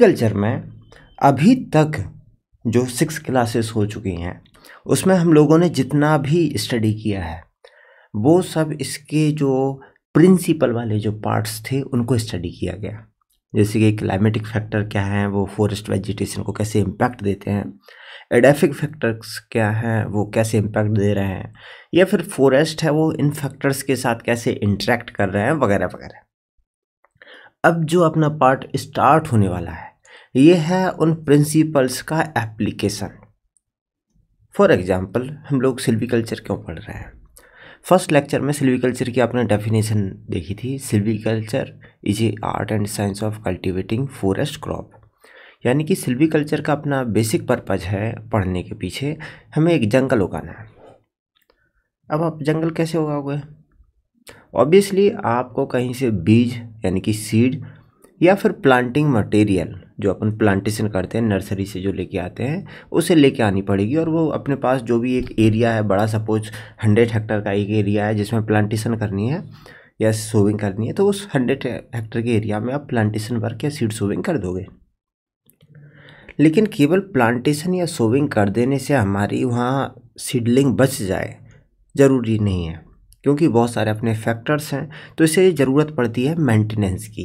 culture में अभी तक जो सिक्स क्लासेस हो चुकी हैं उसमें हम लोगों ने जितना भी स्टडी किया है वो सब इसके जो प्रिंसिपल वाले जो पार्ट्स थे उनको स्टडी किया गया जैसे कि क्लाइमेटिक फैक्टर क्या हैं वो फॉरेस्ट वेजिटेशन को कैसे इम्पैक्ट देते हैं एडेफिक फैक्टर्स क्या हैं वो कैसे इम्पैक्ट दे रहे हैं या फिर फॉरेस्ट है वो इन फैक्टर्स के साथ कैसे इंट्रैक्ट कर रहे हैं वगैरह वगैरह अब जो अपना पार्ट स्टार्ट होने वाला है ये है उन प्रिंसिपल्स का एप्लीकेशन फॉर एग्ज़ाम्पल हम लोग सिल्वीकल्चर क्यों पढ़ रहे हैं फर्स्ट लेक्चर में सिल्वीकल्चर की आपने डेफिनेशन देखी थी silviculture is a art and science of cultivating forest crop यानी कि सिल्वीकल्चर का अपना बेसिक पर्पज है पढ़ने के पीछे हमें एक जंगल उगाना है अब आप जंगल कैसे उगाओगे ऑब्वियसली आपको कहीं से बीज यानी कि सीड या फिर प्लांटिंग मटेरियल जो अपन प्लांटेशन करते हैं नर्सरी से जो लेके आते हैं उसे लेके आनी पड़ेगी और वो अपने पास जो भी एक एरिया है बड़ा सपोज हंड्रेड हेक्टर का एक एरिया है जिसमें प्लांटेशन करनी है या सोविंग करनी है तो उस हंड्रेड हेक्टर के एरिया में आप प्लांटेशन वर्क या सीड सोविंग कर दोगे लेकिन केवल प्लांटेशन या सोविंग कर देने से हमारी वहाँ सीडलिंग बच जाए ज़रूरी नहीं है क्योंकि बहुत सारे अपने फैक्टर्स हैं तो इसे ज़रूरत पड़ती है मेंटेनेंस की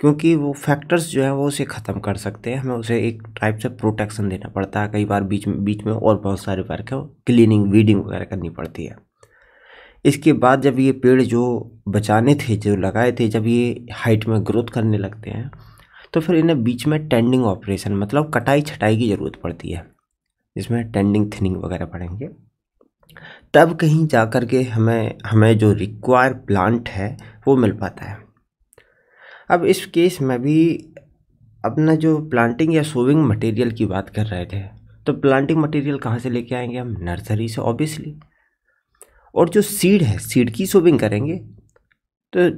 क्योंकि वो फैक्टर्स जो हैं वो उसे ख़त्म कर सकते हैं हमें उसे एक टाइप से प्रोटेक्शन देना पड़ता है कई बार बीच में बीच में और बहुत सारे वर्क है क्लीनिंग वीडिंग वगैरह करनी पड़ती है इसके बाद जब ये पेड़ जो बचाने थे जो लगाए थे जब ये हाइट में ग्रोथ करने लगते हैं तो फिर इन्हें बीच में टेंडिंग ऑपरेशन मतलब कटाई छटाई की ज़रूरत पड़ती है जिसमें टेंडिंग थिनिंग वगैरह पड़ेंगे तब कहीं जा कर के हमें हमें जो रिक्वायर प्लांट है वो मिल पाता है अब इस केस में भी अपना जो प्लांटिंग या सोविंग मटेरियल की बात कर रहे थे तो प्लांटिंग मटेरियल कहाँ से लेके आएंगे हम नर्सरी से ऑब्वियसली और जो सीड है सीड की सोविंग करेंगे तो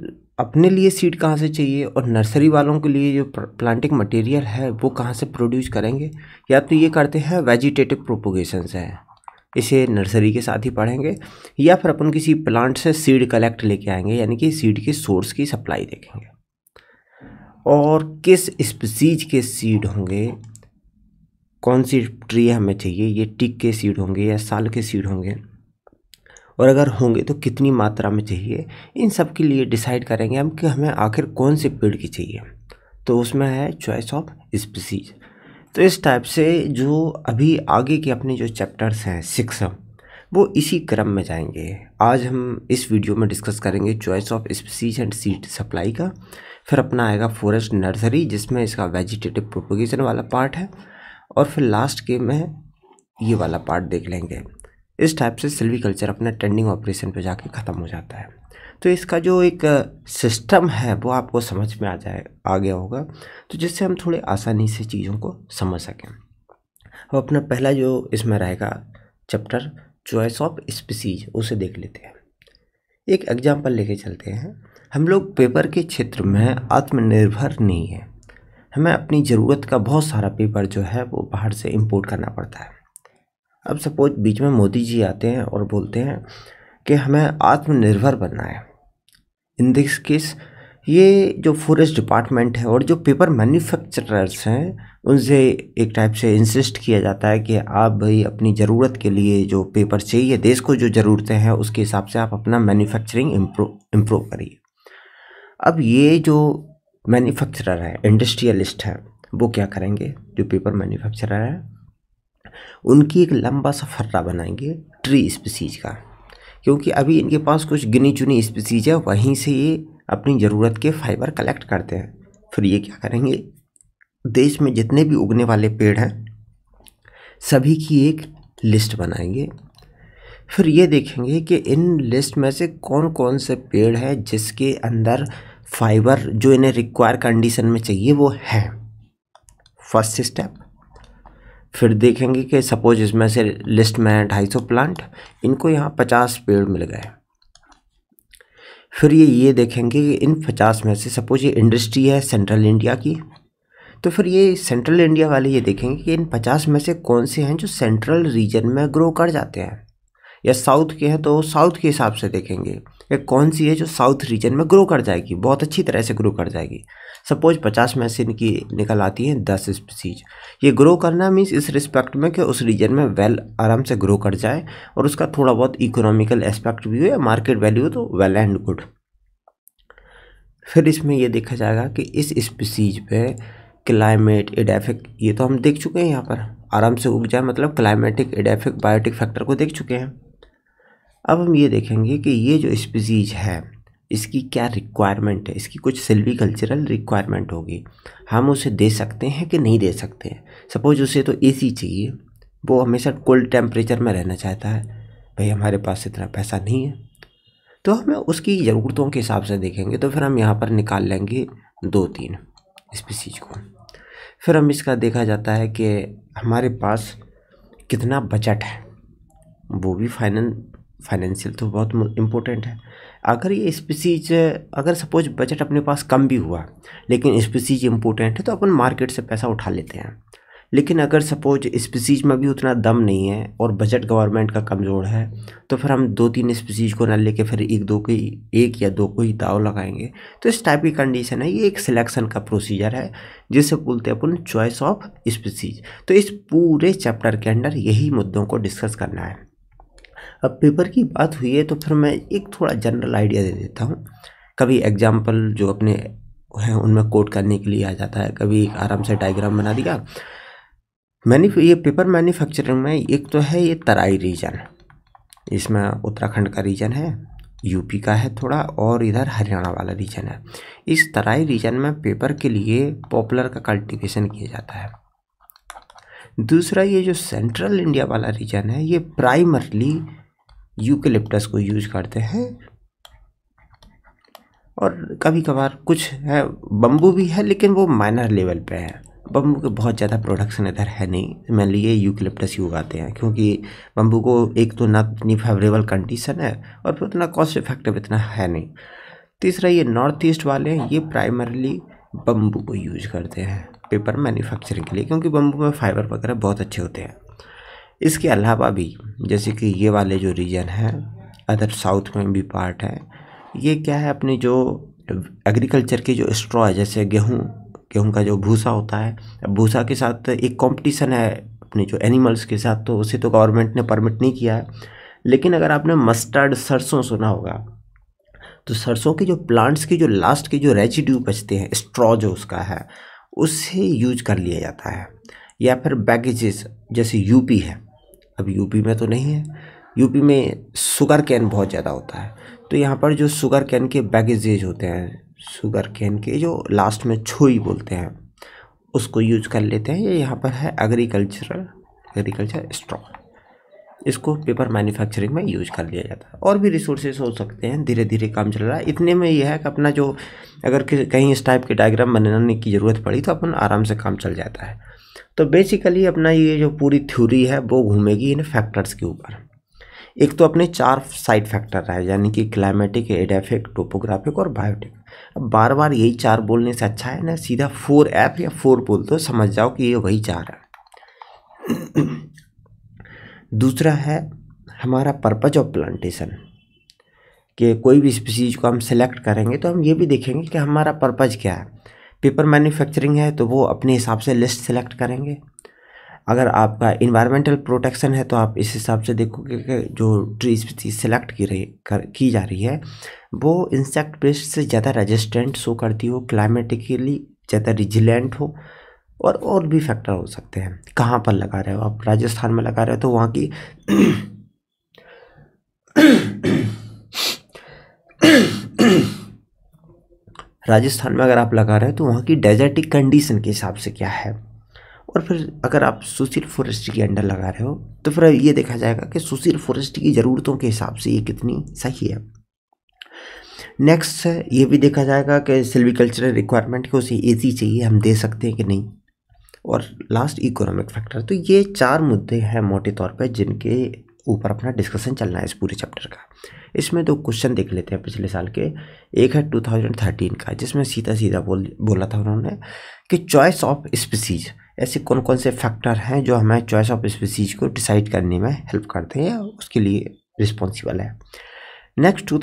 अपने लिए सीड कहाँ से चाहिए और नर्सरी वालों के लिए जो प्लांटिंग मटेरियल है वो कहाँ से प्रोड्यूस करेंगे या तो ये करते हैं वेजिटेटिव प्रोपोगेशन से हैं इसे नर्सरी के साथ ही पढ़ेंगे या फिर अपन किसी प्लांट से सीड कलेक्ट लेके आएंगे यानी कि सीड के सोर्स की सप्लाई देखेंगे और किस स्पीसीज के सीड होंगे कौन सी ट्री हमें चाहिए ये टिक के सीड होंगे या साल के सीड होंगे और अगर होंगे तो कितनी मात्रा में चाहिए इन सब के लिए डिसाइड करेंगे हम कि हमें आखिर कौन से पेड़ की चाहिए तो उसमें है चॉइस ऑफ स्पीसीज तो इस टाइप से जो अभी आगे के अपने जो चैप्टर्स हैं सिक्स वो इसी क्रम में जाएंगे आज हम इस वीडियो में डिस्कस करेंगे choice of species and seed supply का फिर अपना आएगा फॉरेस्ट नर्सरी जिसमें इसका वेजिटेटिव प्रोपोगेशन वाला पार्ट है और फिर लास्ट के में ये वाला पार्ट देख लेंगे इस टाइप से कल्चर अपने ट्रेंडिंग ऑपरेशन पे जाके ख़त्म हो जाता है तो इसका जो एक सिस्टम है वो आपको समझ में आ जाए आ गया होगा तो जिससे हम थोड़े आसानी से चीज़ों को समझ सकें अब अपना पहला जो इसमें रहेगा चैप्टर चॉइस ऑफ स्पीसीज उसे देख लेते हैं एक एग्जाम्पल लेके चलते हैं हम लोग पेपर के क्षेत्र में आत्मनिर्भर नहीं है हमें अपनी ज़रूरत का बहुत सारा पेपर जो है वो बाहर से इम्पोर्ट करना पड़ता है अब सपोज बीच में मोदी जी आते हैं और बोलते हैं कि हमें आत्मनिर्भर बनना है इन दिस केस ये जो फॉरेस्ट डिपार्टमेंट है और जो पेपर मैन्युफैक्चरर्स हैं उनसे एक टाइप से इंसिस्ट किया जाता है कि आप भाई अपनी ज़रूरत के लिए जो पेपर चाहिए देश को जो ज़रूरतें हैं उसके हिसाब से आप अपना मैन्युफैक्चरिंग इम्प्रूव करिए अब ये जो मैन्युफैक्चरर है इंडस्ट्रियलिस्ट है वो क्या करेंगे जो पेपर मैन्युफैक्चरर है उनकी एक लंबा सा फर्रा बनाएंगे ट्री स्पीसीज का क्योंकि अभी इनके पास कुछ गिनी चुनी स्पीसीज है वहीं से ये अपनी ज़रूरत के फाइबर कलेक्ट करते हैं फिर ये क्या करेंगे देश में जितने भी उगने वाले पेड़ हैं सभी की एक लिस्ट बनाएंगे फिर ये देखेंगे कि इन लिस्ट में से कौन कौन से पेड़ हैं जिसके अंदर फाइबर जो इन्हें रिक्वायर कंडीशन में चाहिए वो है फर्स्ट स्टेप फिर देखेंगे कि सपोज इसमें से लिस्ट में है ढाई सौ प्लांट इनको यहाँ पचास पेड़ मिल गए फिर ये ये देखेंगे कि इन पचास में से सपोज ये इंडस्ट्री है सेंट्रल इंडिया की तो फिर ये सेंट्रल इंडिया वाले ये देखेंगे कि इन पचास में से कौन से हैं जो सेंट्रल रीजन में ग्रो कर जाते हैं या साउथ के हैं तो साउथ के हिसाब से देखेंगे कि कौन सी है जो साउथ रीजन में ग्रो कर जाएगी बहुत अच्छी तरह से ग्रो कर जाएगी सपोज पचास में से इनकी निकल आती है दस स्पीसीज ये ग्रो करना मीन्स इस रिस्पेक्ट में कि उस रीजन में वेल आराम से ग्रो कर जाए और उसका थोड़ा बहुत इकोनॉमिकल एस्पेक्ट भी हो या मार्केट वैल्यू हो तो वेल एंड गुड फिर इसमें यह देखा जाएगा कि इस स्पीसीज पर क्लाइमेट एडेफिक ये तो हम देख चुके हैं यहाँ पर आराम से उग जाए मतलब क्लाइमेटिक एडेफिक बायोटिक फैक्टर को देख चुके हैं अब हम ये देखेंगे कि ये जो स्पीसीज है इसकी क्या रिक्वायरमेंट है इसकी कुछ सिल्वी कल्चरल रिक्वायरमेंट होगी हम उसे दे सकते हैं कि नहीं दे सकते हैं सपोज उसे तो ए चाहिए वो हमेशा कोल्ड टेम्परेचर में रहना चाहता है भाई हमारे पास इतना पैसा नहीं है तो हमें उसकी ज़रूरतों के हिसाब से देखेंगे तो फिर हम यहाँ पर निकाल लेंगे दो तीन स्पीसीज को फिर हम इसका देखा जाता है कि हमारे पास कितना बजट है वो भी फाइनल फाइनेंशियल तो बहुत इम्पोर्टेंट है अगर ये स्पीसीज अगर सपोज बजट अपने पास कम भी हुआ लेकिन स्पीसीज इम्पोर्टेंट है तो अपन मार्केट से पैसा उठा लेते हैं लेकिन अगर सपोज स्पीसीज में भी उतना दम नहीं है और बजट गवर्नमेंट का कमज़ोर है तो फिर हम दो तीन स्पीसीज को ना लेके फिर एक दो को ही एक या दो को ही दाव लगाएंगे तो इस टाइप की कंडीशन है ये एक सिलेक्शन का प्रोसीजर है जिसे बोलते हैं अपन चॉइस ऑफ स्पीसीज तो इस पूरे चैप्टर के अंडर यही मुद्दों को डिस्कस करना है अब पेपर की बात हुई है तो फिर मैं एक थोड़ा जनरल आइडिया दे देता हूँ कभी एग्जाम्पल जो अपने हैं उनमें कोट करने के लिए आ जाता है कभी आराम से डायग्राम बना दिया मैनी ये पेपर मैन्युफैक्चरिंग में एक तो है ये तराई रीजन इसमें उत्तराखंड का रीजन है यूपी का है थोड़ा और इधर हरियाणा वाला रीजन है इस तराई रीजन में पेपर के लिए पॉपुलर का कल्टीवेशन किया जाता है दूसरा ये जो सेंट्रल इंडिया वाला रीजन है ये प्राइमरली यूकेलिप्टस को यूज करते हैं और कभी कभार कुछ है बम्बू भी है लेकिन वो माइनर लेवल पे है बम्बू के बहुत ज़्यादा प्रोडक्शन इधर है नहीं मैं लिए यूकलिप्टस ही उगाते हैं क्योंकि बम्बू को एक तो ना इतनी फेवरेबल कंडीशन है और फिर उतना कॉस्ट इफेक्टिव इतना है नहीं तीसरा ये नॉर्थ ईस्ट वाले हैं ये प्राइमरली बम्बू को यूज करते हैं पेपर मैन्युफैक्चरिंग के लिए क्योंकि बम्बू में फाइबर वगैरह बहुत अच्छे होते हैं इसके अलावा भी जैसे कि ये वाले जो रीजन है अदर साउथ में भी पार्ट है ये क्या है अपनी जो एग्रीकल्चर की जो स्ट्रॉ है जैसे गेहूँ गेहूँ का जो भूसा होता है भूसा के साथ एक कंपटीशन है अपने जो एनिमल्स के साथ तो उसे तो गवर्नमेंट ने परमिट नहीं किया है लेकिन अगर आपने मस्टर्ड सरसों सुना होगा तो सरसों के जो प्लांट्स की जो लास्ट के जो रेजिड्यू बचते हैं स्ट्रॉ जो उसका है उससे यूज कर लिया जाता है या फिर बैगेजेस जैसे यूपी है अब यूपी में तो नहीं है यूपी में शुगर कैन बहुत ज़्यादा होता है तो यहाँ पर जो शुगर कैन के बैगेजेज होते हैं शुगर कैन के जो लास्ट में छोई बोलते हैं उसको यूज कर लेते हैं ये यहाँ पर है एग्रीकल्चरल एग्रीकल्चर स्टॉक इसको पेपर मैन्युफैक्चरिंग में यूज कर लिया जाता है और भी रिसोर्सेज हो सकते हैं धीरे धीरे काम चल रहा है इतने में यह है कि अपना जो अगर कहीं इस टाइप के डायग्राम बनाने की ज़रूरत पड़ी तो अपन आराम से काम चल जाता है तो बेसिकली अपना ये जो पूरी थ्योरी है वो घूमेगी इन फैक्टर्स के ऊपर एक तो अपने चार साइड फैक्टर रहे यानी कि क्लाइमेटिक एडेफिक टोपोग्राफिक और बायोटिक अब बार बार यही चार बोलने से अच्छा है ना सीधा फोर ऐप या फोर बोल दो तो समझ जाओ कि ये वही चार है दूसरा है हमारा पर्पज ऑफ प्लांटेशन कि कोई भी स्पीसीज को हम सेलेक्ट करेंगे तो हम ये भी देखेंगे कि हमारा पर्पज़ क्या है पेपर मैन्युफैक्चरिंग है तो वो अपने हिसाब से लिस्ट सेलेक्ट करेंगे अगर आपका इन्वायरमेंटल प्रोटेक्शन है तो आप इस हिसाब से देखोगे कि जो ट्री स्पीसीज सेलेक्ट की रही कर की जा रही है वो इंसेक्ट पेस्ट से ज़्यादा रेजिस्टेंट शो करती हो क्लाइमेटिकली ज़्यादा रिजिलेंट हो और और भी फैक्टर हो सकते हैं कहाँ पर लगा रहे हो आप राजस्थान में लगा रहे हो तो वहाँ की राजस्थान में अगर आप लगा रहे हैं तो वहाँ की डेजर्टिक कंडीशन के हिसाब से क्या है और फिर अगर आप सुशील फॉरेस्ट के अंडर लगा रहे हो तो फिर ये देखा जाएगा कि सुशील फॉरेस्ट की ज़रूरतों के हिसाब से ये कितनी सही है नेक्स्ट ये भी देखा जाएगा कि सिल्विकल्चरल रिक्वायरमेंट को उसे ए चाहिए हम दे सकते हैं कि नहीं और लास्ट इकोनॉमिक फैक्टर तो ये चार मुद्दे हैं मोटे तौर पर जिनके ऊपर अपना डिस्कशन चलना है इस पूरे चैप्टर का इसमें दो क्वेश्चन देख लेते हैं पिछले साल के एक है 2013 का जिसमें सीधा सीधा बोल बोला था उन्होंने कि चॉइस ऑफ स्पीसीज ऐसे कौन कौन से फैक्टर हैं जो हमें चॉइस ऑफ स्पीसीज को डिसाइड करने में हेल्प करते हैं उसके लिए रिस्पॉन्सिबल है नेक्स्ट टू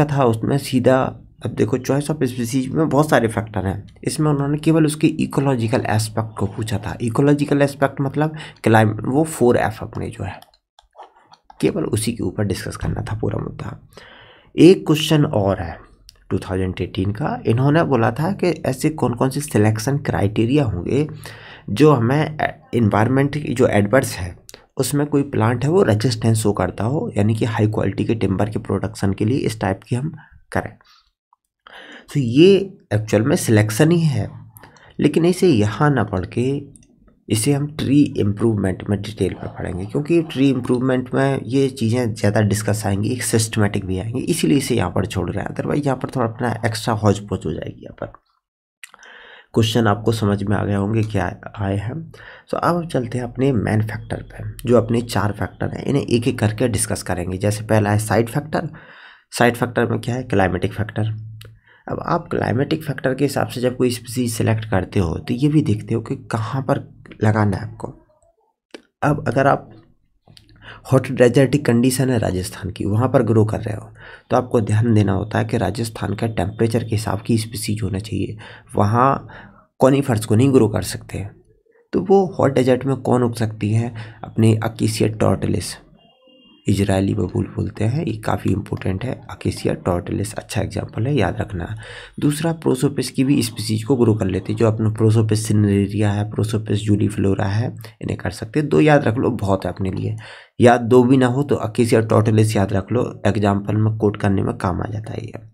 का था उसमें सीधा अब देखो चॉइस ऑफ स्पीसीज में बहुत सारे फैक्टर हैं इसमें उन्होंने केवल उसके इकोलॉजिकल एस्पेक्ट को पूछा था इकोलॉजिकल एस्पेक्ट मतलब क्लाइमेट वो फोर एफ अपने जो है केवल उसी के ऊपर डिस्कस करना था पूरा मुद्दा एक क्वेश्चन और है 2018 का इन्होंने बोला था कि ऐसे कौन कौन से सिलेक्शन क्राइटेरिया होंगे जो हमें इन्वायरमेंट की जो एडवर्स है उसमें कोई प्लांट है वो रजिस्टेंस शो करता हो यानी कि हाई क्वालिटी के टिम्बर के प्रोडक्शन के लिए इस टाइप की हम करें तो ये एक्चुअल में सिलेक्शन ही है लेकिन इसे यहाँ ना पढ़ के इसे हम ट्री इम्प्रूवमेंट में डिटेल में पढ़ेंगे क्योंकि ट्री इम्प्रूवमेंट में ये चीज़ें ज़्यादा डिस्कस आएंगी एक सिस्टमेटिक भी आएंगी इसीलिए इसे यहाँ पर छोड़ रहे हैं अदरवाइज यहाँ पर थोड़ा अपना एक्स्ट्रा हौज पोच हो जाएगी यहाँ पर क्वेश्चन आपको समझ में आ गए होंगे क्या आए हैं सो अब हम चलते हैं अपने मेन फैक्टर पर जो अपने चार फैक्टर हैं इन्हें एक एक करके डिस्कस करेंगे जैसे पहला है साइड फैक्टर साइड फैक्टर में क्या है क्लाइमेटिक फैक्टर अब आप क्लाइमेटिक फैक्टर के हिसाब से जब कोई चीज़ सिलेक्ट करते हो तो ये भी देखते हो कि कहाँ पर लगाना है आपको अब अगर आप हॉट डेजर्टिक कंडीशन है राजस्थान की वहाँ पर ग्रो कर रहे हो तो आपको ध्यान देना होता है कि राजस्थान का टेम्परेचर के हिसाब की स्पीसीज होना चाहिए वहाँ कॉनीफर्स को नहीं ग्रो कर सकते तो वो हॉट डेजर्ट में कौन उग सकती है अपने अकीसिया टॉर्टलिस इजरायली बबूल बोलते हैं ये काफ़ी इंपॉर्टेंट है अकेसिया टॉर्टलेस अच्छा एग्जाम्पल है याद रखना दूसरा प्रोसोपिस की भी स्पीसीज को ग्रो कर लेते हैं जो अपना प्रोसोपिस सिनरेरिया है प्रोसोपिस जूली फ्लोरा है इन्हें कर सकते हैं दो याद रख लो बहुत है अपने लिए या दो भी ना हो तो अकेसिया टॉर्टलेस याद रख लो एग्जाम्पल में कोट करने में काम आ जाता है ये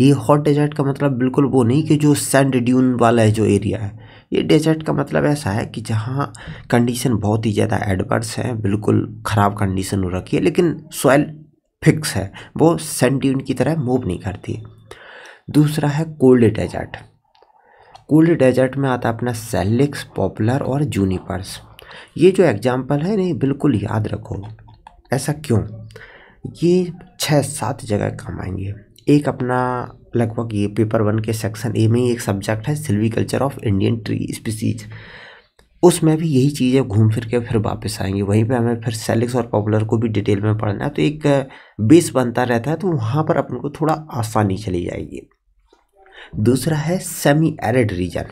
ये हॉट डेजर्ट का मतलब बिल्कुल वो नहीं कि जो सैंड ड्यून वाला है जो एरिया है ये डेजर्ट का मतलब ऐसा है कि जहाँ कंडीशन बहुत ही ज़्यादा एडवर्स है बिल्कुल ख़राब कंडीशन हो रखी है लेकिन सॉइल फिक्स है वो सेंटीन की तरह मूव नहीं करती दूसरा है कोल्ड डेजर्ट कोल्ड डेजर्ट में आता अपना सेलिक्स पॉपुलर और जूनिपर्स ये जो एग्जाम्पल है नहीं बिल्कुल याद रखो ऐसा क्यों ये छः सात जगह काम आएंगे एक अपना लगभग ये पेपर वन के सेक्शन ए में ही एक सब्जेक्ट है silviculture of Indian tree species उसमें भी यही चीज़ें घूम फिर के फिर वापस आएंगे वहीं पे हमें फिर सेलिक्स और पॉपुलर को भी डिटेल में पढ़ना है तो एक बेस बनता रहता है तो वहाँ पर अपन को थोड़ा आसानी चली जाएगी दूसरा है सेमी एरिड रीजन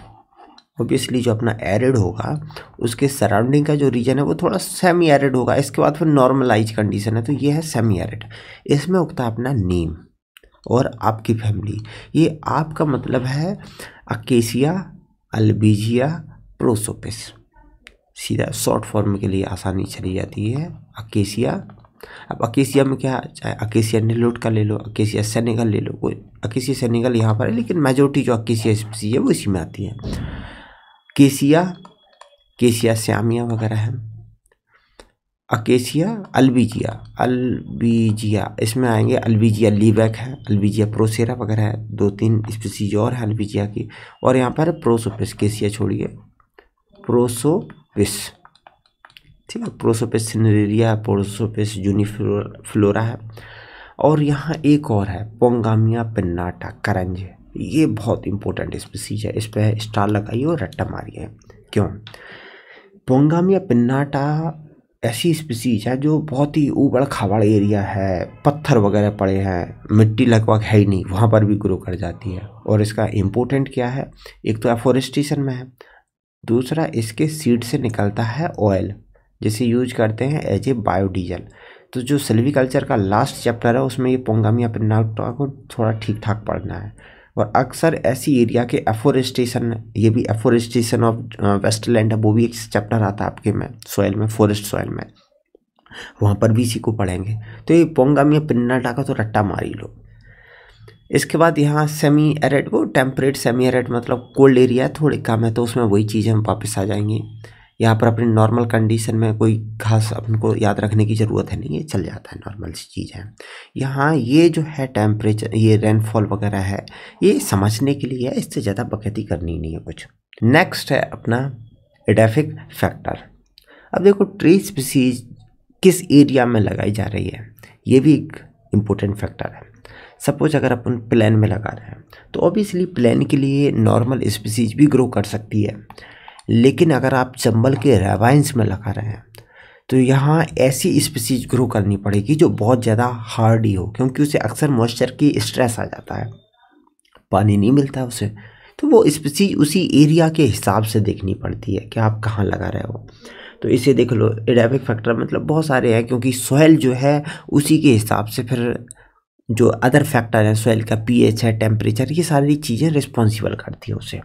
ओबियसली जो अपना एरिड होगा उसके सराउंडिंग का जो रीजन है वो थोड़ा सेमी एरिड होगा इसके बाद फिर नॉर्मलाइज कंडीशन है तो ये है सेमी एरिड इसमें उगता है अपना नीम और आपकी फैमिली ये आपका मतलब है अकेसिया अल्बिजिया प्रोसोपिस सीधा शॉर्ट फॉर्म के लिए आसानी चली जाती है अकेसिया अब अकेसिया में क्या चाहे अकेसिया निलोट का ले लो अकेसिया सेनेगल ले लो कोई अकेसिया सेनेगल यहाँ पर है लेकिन मेजोरिटी जो अकेसिया स्पीसी है वो इसी में आती है केसिया केसिया श्यामिया वगैरह है अकेसिया अल्बिजिया अल्बिजिया इसमें आएंगे अल्बीजिया लीबैक है अल्बिजिया प्रोसेरा वगैरह है दो तीन स्पीसीज और है अल्बीजिया की और यहाँ पर प्रोसोपिस केसिया छोड़िए प्रोसोपिस ठीक है प्रोसोपिस सिनरेरिया प्रोसोपिस जूनीफ्लोरा है और यहाँ एक और है पोंगामिया पिन्नाटा करंज ये बहुत इंपॉर्टेंट स्पीसीज है इस पर स्टार लगाइए और रट्टा मारिए क्यों पोंगामिया पिन्नाटा ऐसी स्पीसीज है जो बहुत ही ऊबड़ खाबड़ एरिया है पत्थर वगैरह पड़े हैं मिट्टी लगभग है ही नहीं वहाँ पर भी ग्रो कर जाती है और इसका इम्पोर्टेंट क्या है एक तो एफोरेस्टेशन में है दूसरा इसके सीड से निकलता है ऑयल जिसे यूज करते हैं एज ए बायोडीजल तो जो कल्चर का लास्ट चैप्टर है उसमें ये पोंगामिया पिन्नाटा को थोड़ा ठीक ठाक पढ़ना है और अक्सर ऐसी एरिया के एफोरेस्टेशन ये भी एफोरेस्टेशन ऑफ वेस्टलैंड है वो भी एक चैप्टर आता है आपके में सॉयल में फॉरेस्ट सॉयल में वहाँ पर भी इसी को पढ़ेंगे तो ये पोंगा में पिन्ना डाका तो रट्टा मारी लो इसके बाद यहाँ सेमी एरेड वो टेम्परेट सेमी एरेड मतलब कोल्ड एरिया है थोड़े कम है तो उसमें वही चीज़ें हम वापस आ जाएंगी यहाँ पर अपने नॉर्मल कंडीशन में कोई खास अपन को याद रखने की ज़रूरत है नहीं ये चल जाता है नॉर्मल सी चीज़ है यहाँ ये जो है टेम्परेचर ये रेनफॉल वगैरह है ये समझने के लिए है इससे ज़्यादा बकैती करनी नहीं है कुछ नेक्स्ट है अपना एडेफिक फैक्टर अब देखो ट्री स्पीसीज किस एरिया में लगाई जा रही है ये भी एक इम्पोर्टेंट फैक्टर है सपोज अगर अपन प्लान में लगा रहे हैं तो ऑब्वियसली प्लान के लिए नॉर्मल स्पीसीज भी ग्रो कर सकती है लेकिन अगर आप चंबल के रेवाइंस में लगा रहे हैं तो यहाँ ऐसी स्पीसीज ग्रो करनी पड़ेगी जो बहुत ज़्यादा हार्डी हो क्योंकि उसे अक्सर मॉइस्चर की स्ट्रेस आ जाता है पानी नहीं मिलता उसे तो वो स्पीसीज उसी एरिया के हिसाब से देखनी पड़ती है कि आप कहाँ लगा रहे हो तो इसे देख लो एडेबिक फैक्टर मतलब बहुत सारे हैं क्योंकि सॉयल जो है उसी के हिसाब से फिर जो अदर फैक्टर हैं सॉयल का पीएच है टेम्परेचर ये सारी चीज़ें रिस्पॉन्सिबल करती हैं उसे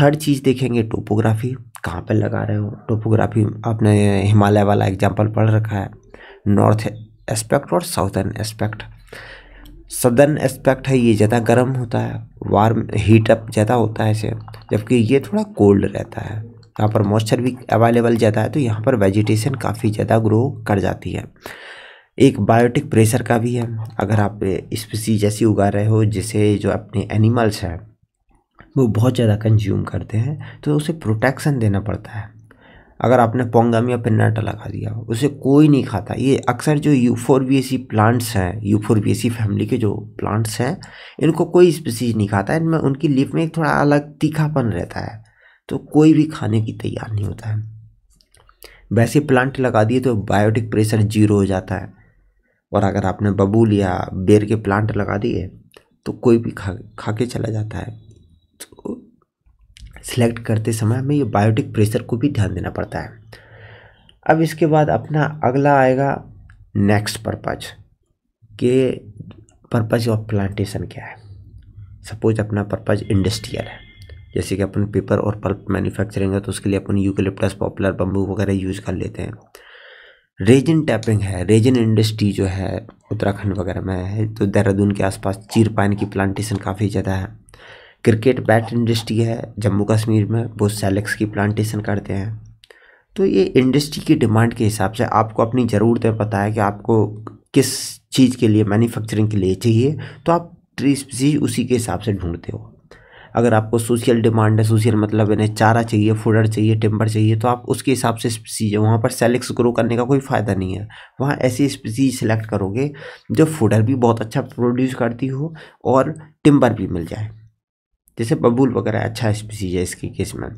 थर्ड चीज़ देखेंगे टोपोग्राफी कहाँ पर लगा रहे हो टोपोग्राफी आपने हिमालय वाला एग्जाम्पल पढ़ रखा है नॉर्थ एस्पेक्ट और साउथर्न एस्पेक्ट सदर्न एस्पेक्ट है ये ज़्यादा गर्म होता है वार्म हीट अप ज़्यादा होता है इसे जबकि ये थोड़ा कोल्ड रहता है यहाँ पर मॉइस्चर भी अवेलेबल ज़्यादा है तो यहाँ पर वेजिटेशन काफ़ी ज़्यादा ग्रो कर जाती है एक बायोटिक प्रेशर का भी है अगर आप स्पीसी जैसी उगा रहे हो जिसे जो अपने एनिमल्स हैं वो बहुत ज़्यादा कंज्यूम करते हैं तो उसे प्रोटेक्शन देना पड़ता है अगर आपने पोंगम या पिन्नाटा लगा दिया उसे कोई नहीं खाता ये अक्सर जो Euphorbiaceae plants हैं Euphorbiaceae family के जो प्लांट्स हैं इनको कोई स्पीसीज नहीं खाता है इनमें उनकी लिप में एक थोड़ा अलग तीखापन रहता है तो कोई भी खाने की तैयार नहीं होता है वैसे प्लांट लगा दिए तो बायोटिक प्रेशर जीरो हो जाता है और अगर आपने बबूल या बेर के प्लांट लगा दिए तो कोई भी खा खा के चला जाता है सिलेक्ट करते समय हमें ये बायोटिक प्रेशर को भी ध्यान देना पड़ता है अब इसके बाद अपना अगला आएगा नेक्स्ट पर्पज के पर्पज ऑफ प्लांटेशन क्या है सपोज अपना पर्पज इंडस्ट्रियल है जैसे कि अपन पेपर और पल्प मैन्युफैक्चरिंग है तो उसके लिए अपन यूकेलिप्टस पॉपुलर बम्बू वगैरह यूज कर लेते हैं रेजिन टैपिंग है रेजिन इंडस्ट्री जो है उत्तराखंड वगैरह में है तो देहरादून के आसपास चीर पाइन की प्लांटेशन काफ़ी ज़्यादा है क्रिकेट बैट इंडस्ट्री है जम्मू कश्मीर में वो सेलेक्स की प्लांटेशन करते हैं तो ये इंडस्ट्री की डिमांड के हिसाब से आपको अपनी ज़रूरतें पता है कि आपको किस चीज़ के लिए मैन्युफैक्चरिंग के लिए चाहिए तो आप ट्री स्पीसीज उसी के हिसाब से ढूंढते हो अगर आपको सोशल डिमांड है सोशल मतलब इन्हें चारा चाहिए फूडर चाहिए टिम्बर चाहिए तो आप उसके हिसाब से स्पीसीज है वहाँ पर सेलेक्स ग्रो करने का कोई फ़ायदा नहीं है वहाँ ऐसी स्पीसीज सेलेक्ट करोगे जो फूडर भी बहुत अच्छा प्रोड्यूस करती हो और टिम्बर भी मिल जाए जैसे बबूल वगैरह अच्छा स्पीसीज है इसके केस में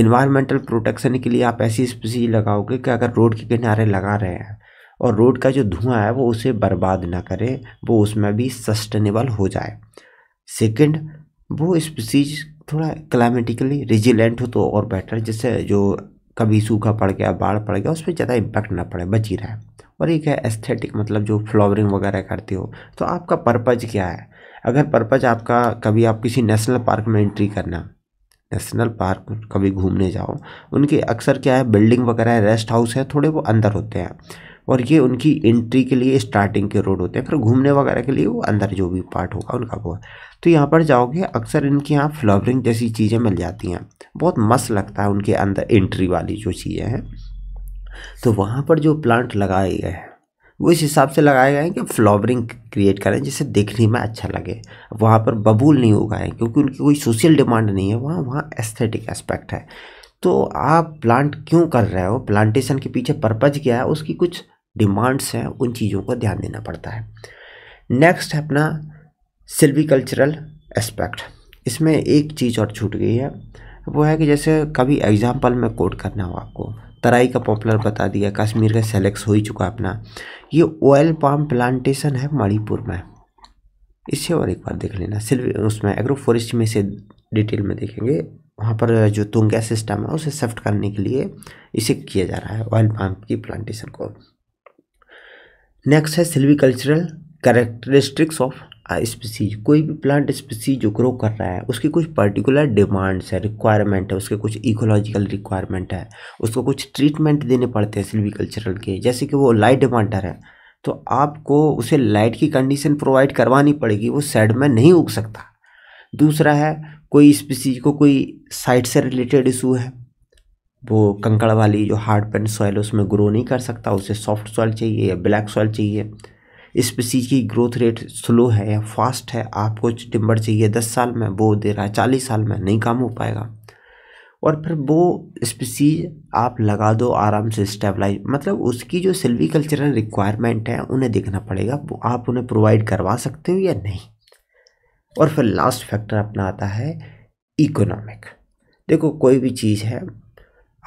इन्वायरमेंटल प्रोटेक्शन के लिए आप ऐसी स्पीसीज लगाओगे कि अगर रोड के किनारे लगा रहे हैं और रोड का जो धुआं है वो उसे बर्बाद ना करे वो उसमें भी सस्टेनेबल हो जाए सेकंड वो स्पीसीज थोड़ा क्लाइमेटिकली रिजिलेंट हो तो और बेटर जैसे जो कभी सूखा पड़ गया बाढ़ पड़ गया उस पर ज़्यादा इम्पैक्ट ना पड़े बची रहे और एक है एस्थेटिक मतलब जो फ्लावरिंग वगैरह करते हो तो आपका पर्पज़ क्या है अगर पर्पज़ आपका कभी आप किसी नेशनल पार्क में एंट्री करना नेशनल पार्क कभी घूमने जाओ उनके अक्सर क्या है बिल्डिंग वगैरह है रेस्ट हाउस है थोड़े वो अंदर होते हैं और ये उनकी एंट्री के लिए स्टार्टिंग के रोड होते हैं फिर घूमने वगैरह के लिए वो अंदर जो भी पार्ट होगा उनका वो तो यहाँ पर जाओगे अक्सर इनके यहाँ फ्लावरिंग जैसी चीज़ें मिल जाती हैं बहुत मस्त लगता है उनके अंदर एंट्री वाली जो चीज़ें हैं तो वहाँ पर जो प्लांट लगाए गए हैं उस हिसाब से लगाए गए हैं कि फ्लावरिंग क्रिएट करें जिसे देखने में अच्छा लगे वहाँ पर बबूल नहीं उगाएं क्योंकि उनकी कोई सोशल डिमांड नहीं है वहाँ वहाँ एस्थेटिक एस्पेक्ट है तो आप प्लांट क्यों कर रहे हो प्लांटेशन के पीछे पर्पज क्या है उसकी कुछ डिमांड्स हैं उन चीज़ों को ध्यान देना पड़ता है नेक्स्ट है अपना सिल्वीकल्चरल एस्पेक्ट इसमें एक चीज़ और छूट गई है वो है कि जैसे कभी एग्ज़ाम्पल में कोट करना हो आपको तराई का पॉपुलर बता दिया कश्मीर का सेलेक्स हो ही चुका अपना ये ऑयल पाम प्लांटेशन है मणिपुर में इससे और एक बार देख लेना सिर्फ उसमें एग्रो फॉरेस्ट में से डिटेल में देखेंगे वहाँ पर जो तुंगा सिस्टम है उसे सेफ्ट करने के लिए इसे किया जा रहा है ऑयल पाम की प्लांटेशन को नेक्स्ट है कल्चरल करेक्टरिस्टिक्स ऑफ स्पीसीज कोई भी प्लांट स्पीसीज जो ग्रो कर रहा है उसकी कुछ पर्टिकुलर डिमांड्स है रिक्वायरमेंट है उसके कुछ इकोलॉजिकल रिक्वायरमेंट है उसको कुछ ट्रीटमेंट देने पड़ते हैं सिल्वीकल्चरल के जैसे कि वो लाइट डिमांडर है तो आपको उसे लाइट की कंडीशन प्रोवाइड करवानी पड़ेगी वो सेड में नहीं उग सकता दूसरा है कोई स्पीसीज को कोई साइट से रिलेटेड इशू है वो कंकड़ वाली जो हार्ड पेंट सॉइल उसमें ग्रो नहीं कर सकता उसे सॉफ्ट सॉइल चाहिए या ब्लैक सॉइल चाहिए स्पीसीज की ग्रोथ रेट स्लो है या फास्ट है आपको टिम्बर चाहिए दस साल में वो दे रहा है चालीस साल में नहीं काम हो पाएगा और फिर वो स्पीसीज आप लगा दो आराम से स्टेबलाइज मतलब उसकी जो सिल्वी कल्चरल रिक्वायरमेंट है उन्हें देखना पड़ेगा वो आप उन्हें प्रोवाइड करवा सकते हो या नहीं और फिर लास्ट फैक्टर अपना आता है इकोनॉमिक देखो कोई भी चीज़ है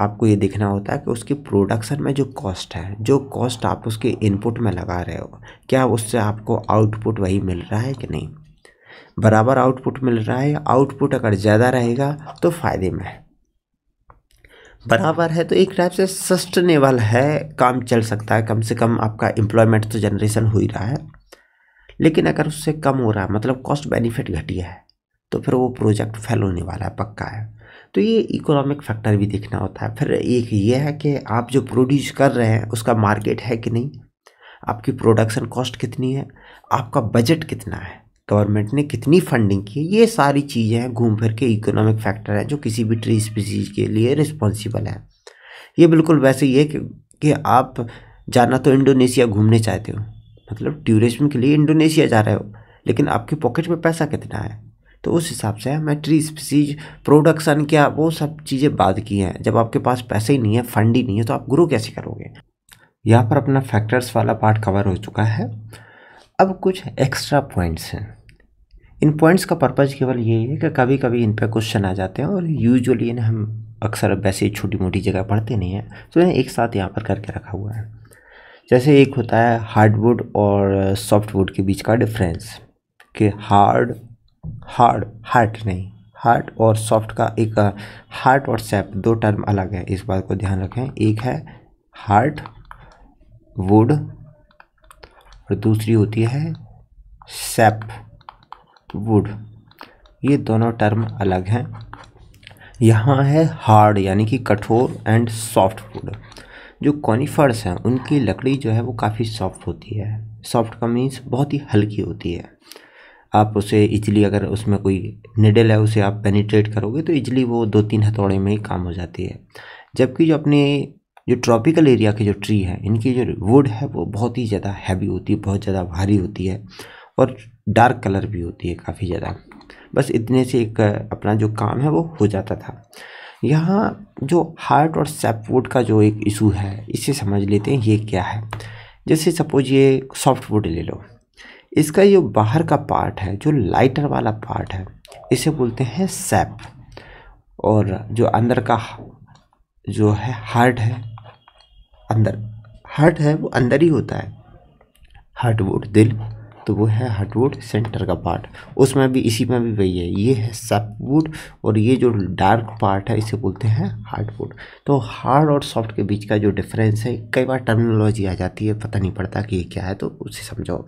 आपको ये देखना होता है कि उसकी प्रोडक्शन में जो कॉस्ट है जो कॉस्ट आप उसके इनपुट में लगा रहे हो क्या उससे आपको आउटपुट वही मिल रहा है कि नहीं बराबर आउटपुट मिल रहा है आउटपुट अगर ज़्यादा रहेगा तो फ़ायदे में है बराबर है तो एक टाइप से सस्टेनेबल है काम चल सकता है कम से कम आपका एम्प्लॉयमेंट तो जनरेशन हो ही रहा है लेकिन अगर उससे कम हो रहा है मतलब कॉस्ट बेनिफिट घटिया है तो फिर वो प्रोजेक्ट फेल होने वाला है पक्का है तो ये इकोनॉमिक फैक्टर भी देखना होता है फिर एक ये है कि आप जो प्रोड्यूस कर रहे हैं उसका मार्केट है कि नहीं आपकी प्रोडक्शन कॉस्ट कितनी है आपका बजट कितना है गवर्नमेंट ने कितनी फंडिंग की ये सारी चीज़ें हैं घूम फिर के इकोनॉमिक फैक्टर हैं जो किसी भी ट्री स्पीसीज के लिए रिस्पॉन्सिबल है ये बिल्कुल वैसे ही है कि, कि आप जाना तो इंडोनेशिया घूमने चाहते हो मतलब टूरिज्म के लिए इंडोनेशिया जा रहे हो लेकिन आपके पॉकेट में पैसा कितना है तो उस हिसाब से मैं ट्री स्पीसीज प्रोडक्शन क्या वो सब चीज़ें बाद की हैं जब आपके पास पैसे ही नहीं है फंड ही नहीं है तो आप ग्रो कैसे करोगे यहाँ पर अपना फैक्टर्स वाला पार्ट कवर हो चुका है अब कुछ एक्स्ट्रा पॉइंट्स हैं इन पॉइंट्स का पर्पज़ केवल ये है कि कभी कभी इन पर क्वेश्चन आ जाते हैं और यूजअली इन्हें हम अक्सर वैसे छोटी मोटी जगह पढ़ते नहीं हैं तो इन्हें एक साथ यहाँ पर करके रखा हुआ है जैसे एक होता है हार्डवुड और सॉफ्टवुड के बीच का डिफरेंस कि हार्ड हार्ड हार्ट नहीं हार्ट और सॉफ्ट का एक हार्ट और सेप दो टर्म अलग है इस बात को ध्यान रखें एक है हार्ट वुड और दूसरी होती है सेप वुड ये दोनों टर्म अलग हैं यहाँ है हार्ड यानी कि कठोर एंड सॉफ्ट वुड जो कॉनिफर्स हैं उनकी लकड़ी जो है वो काफ़ी सॉफ्ट होती है सॉफ्ट का मीन्स बहुत ही हल्की होती है आप उसे इजली अगर उसमें कोई निडल है उसे आप पेनिट्रेट करोगे तो इजली वो दो तीन हथौड़े में ही काम हो जाती है जबकि जो अपने जो ट्रॉपिकल एरिया के जो ट्री है इनकी जो वुड है वो बहुत ही ज़्यादा हैवी होती है बहुत ज़्यादा भारी होती है और डार्क कलर भी होती है काफ़ी ज़्यादा बस इतने से एक अपना जो काम है वो हो जाता था यहाँ जो हार्ट और सैपवुड का जो एक इशू है इसे समझ लेते हैं ये क्या है जैसे सपोज ये सॉफ्ट वुड ले लो इसका जो बाहर का पार्ट है जो लाइटर वाला पार्ट है इसे बोलते हैं सैप और जो अंदर का जो है हार्ट है अंदर हार्ट है वो अंदर ही होता है हार्टवुड दिल तो वो है हार्टवुड सेंटर का पार्ट उसमें भी इसी में भी वही है ये है सॉफ्टवुड और ये जो डार्क पार्ट है इसे बोलते हैं हार्डवुड तो हार्ड और सॉफ्ट के बीच का जो डिफरेंस है कई बार टर्मिनोलॉजी आ जाती है पता नहीं पड़ता कि ये क्या है तो उसे समझाओ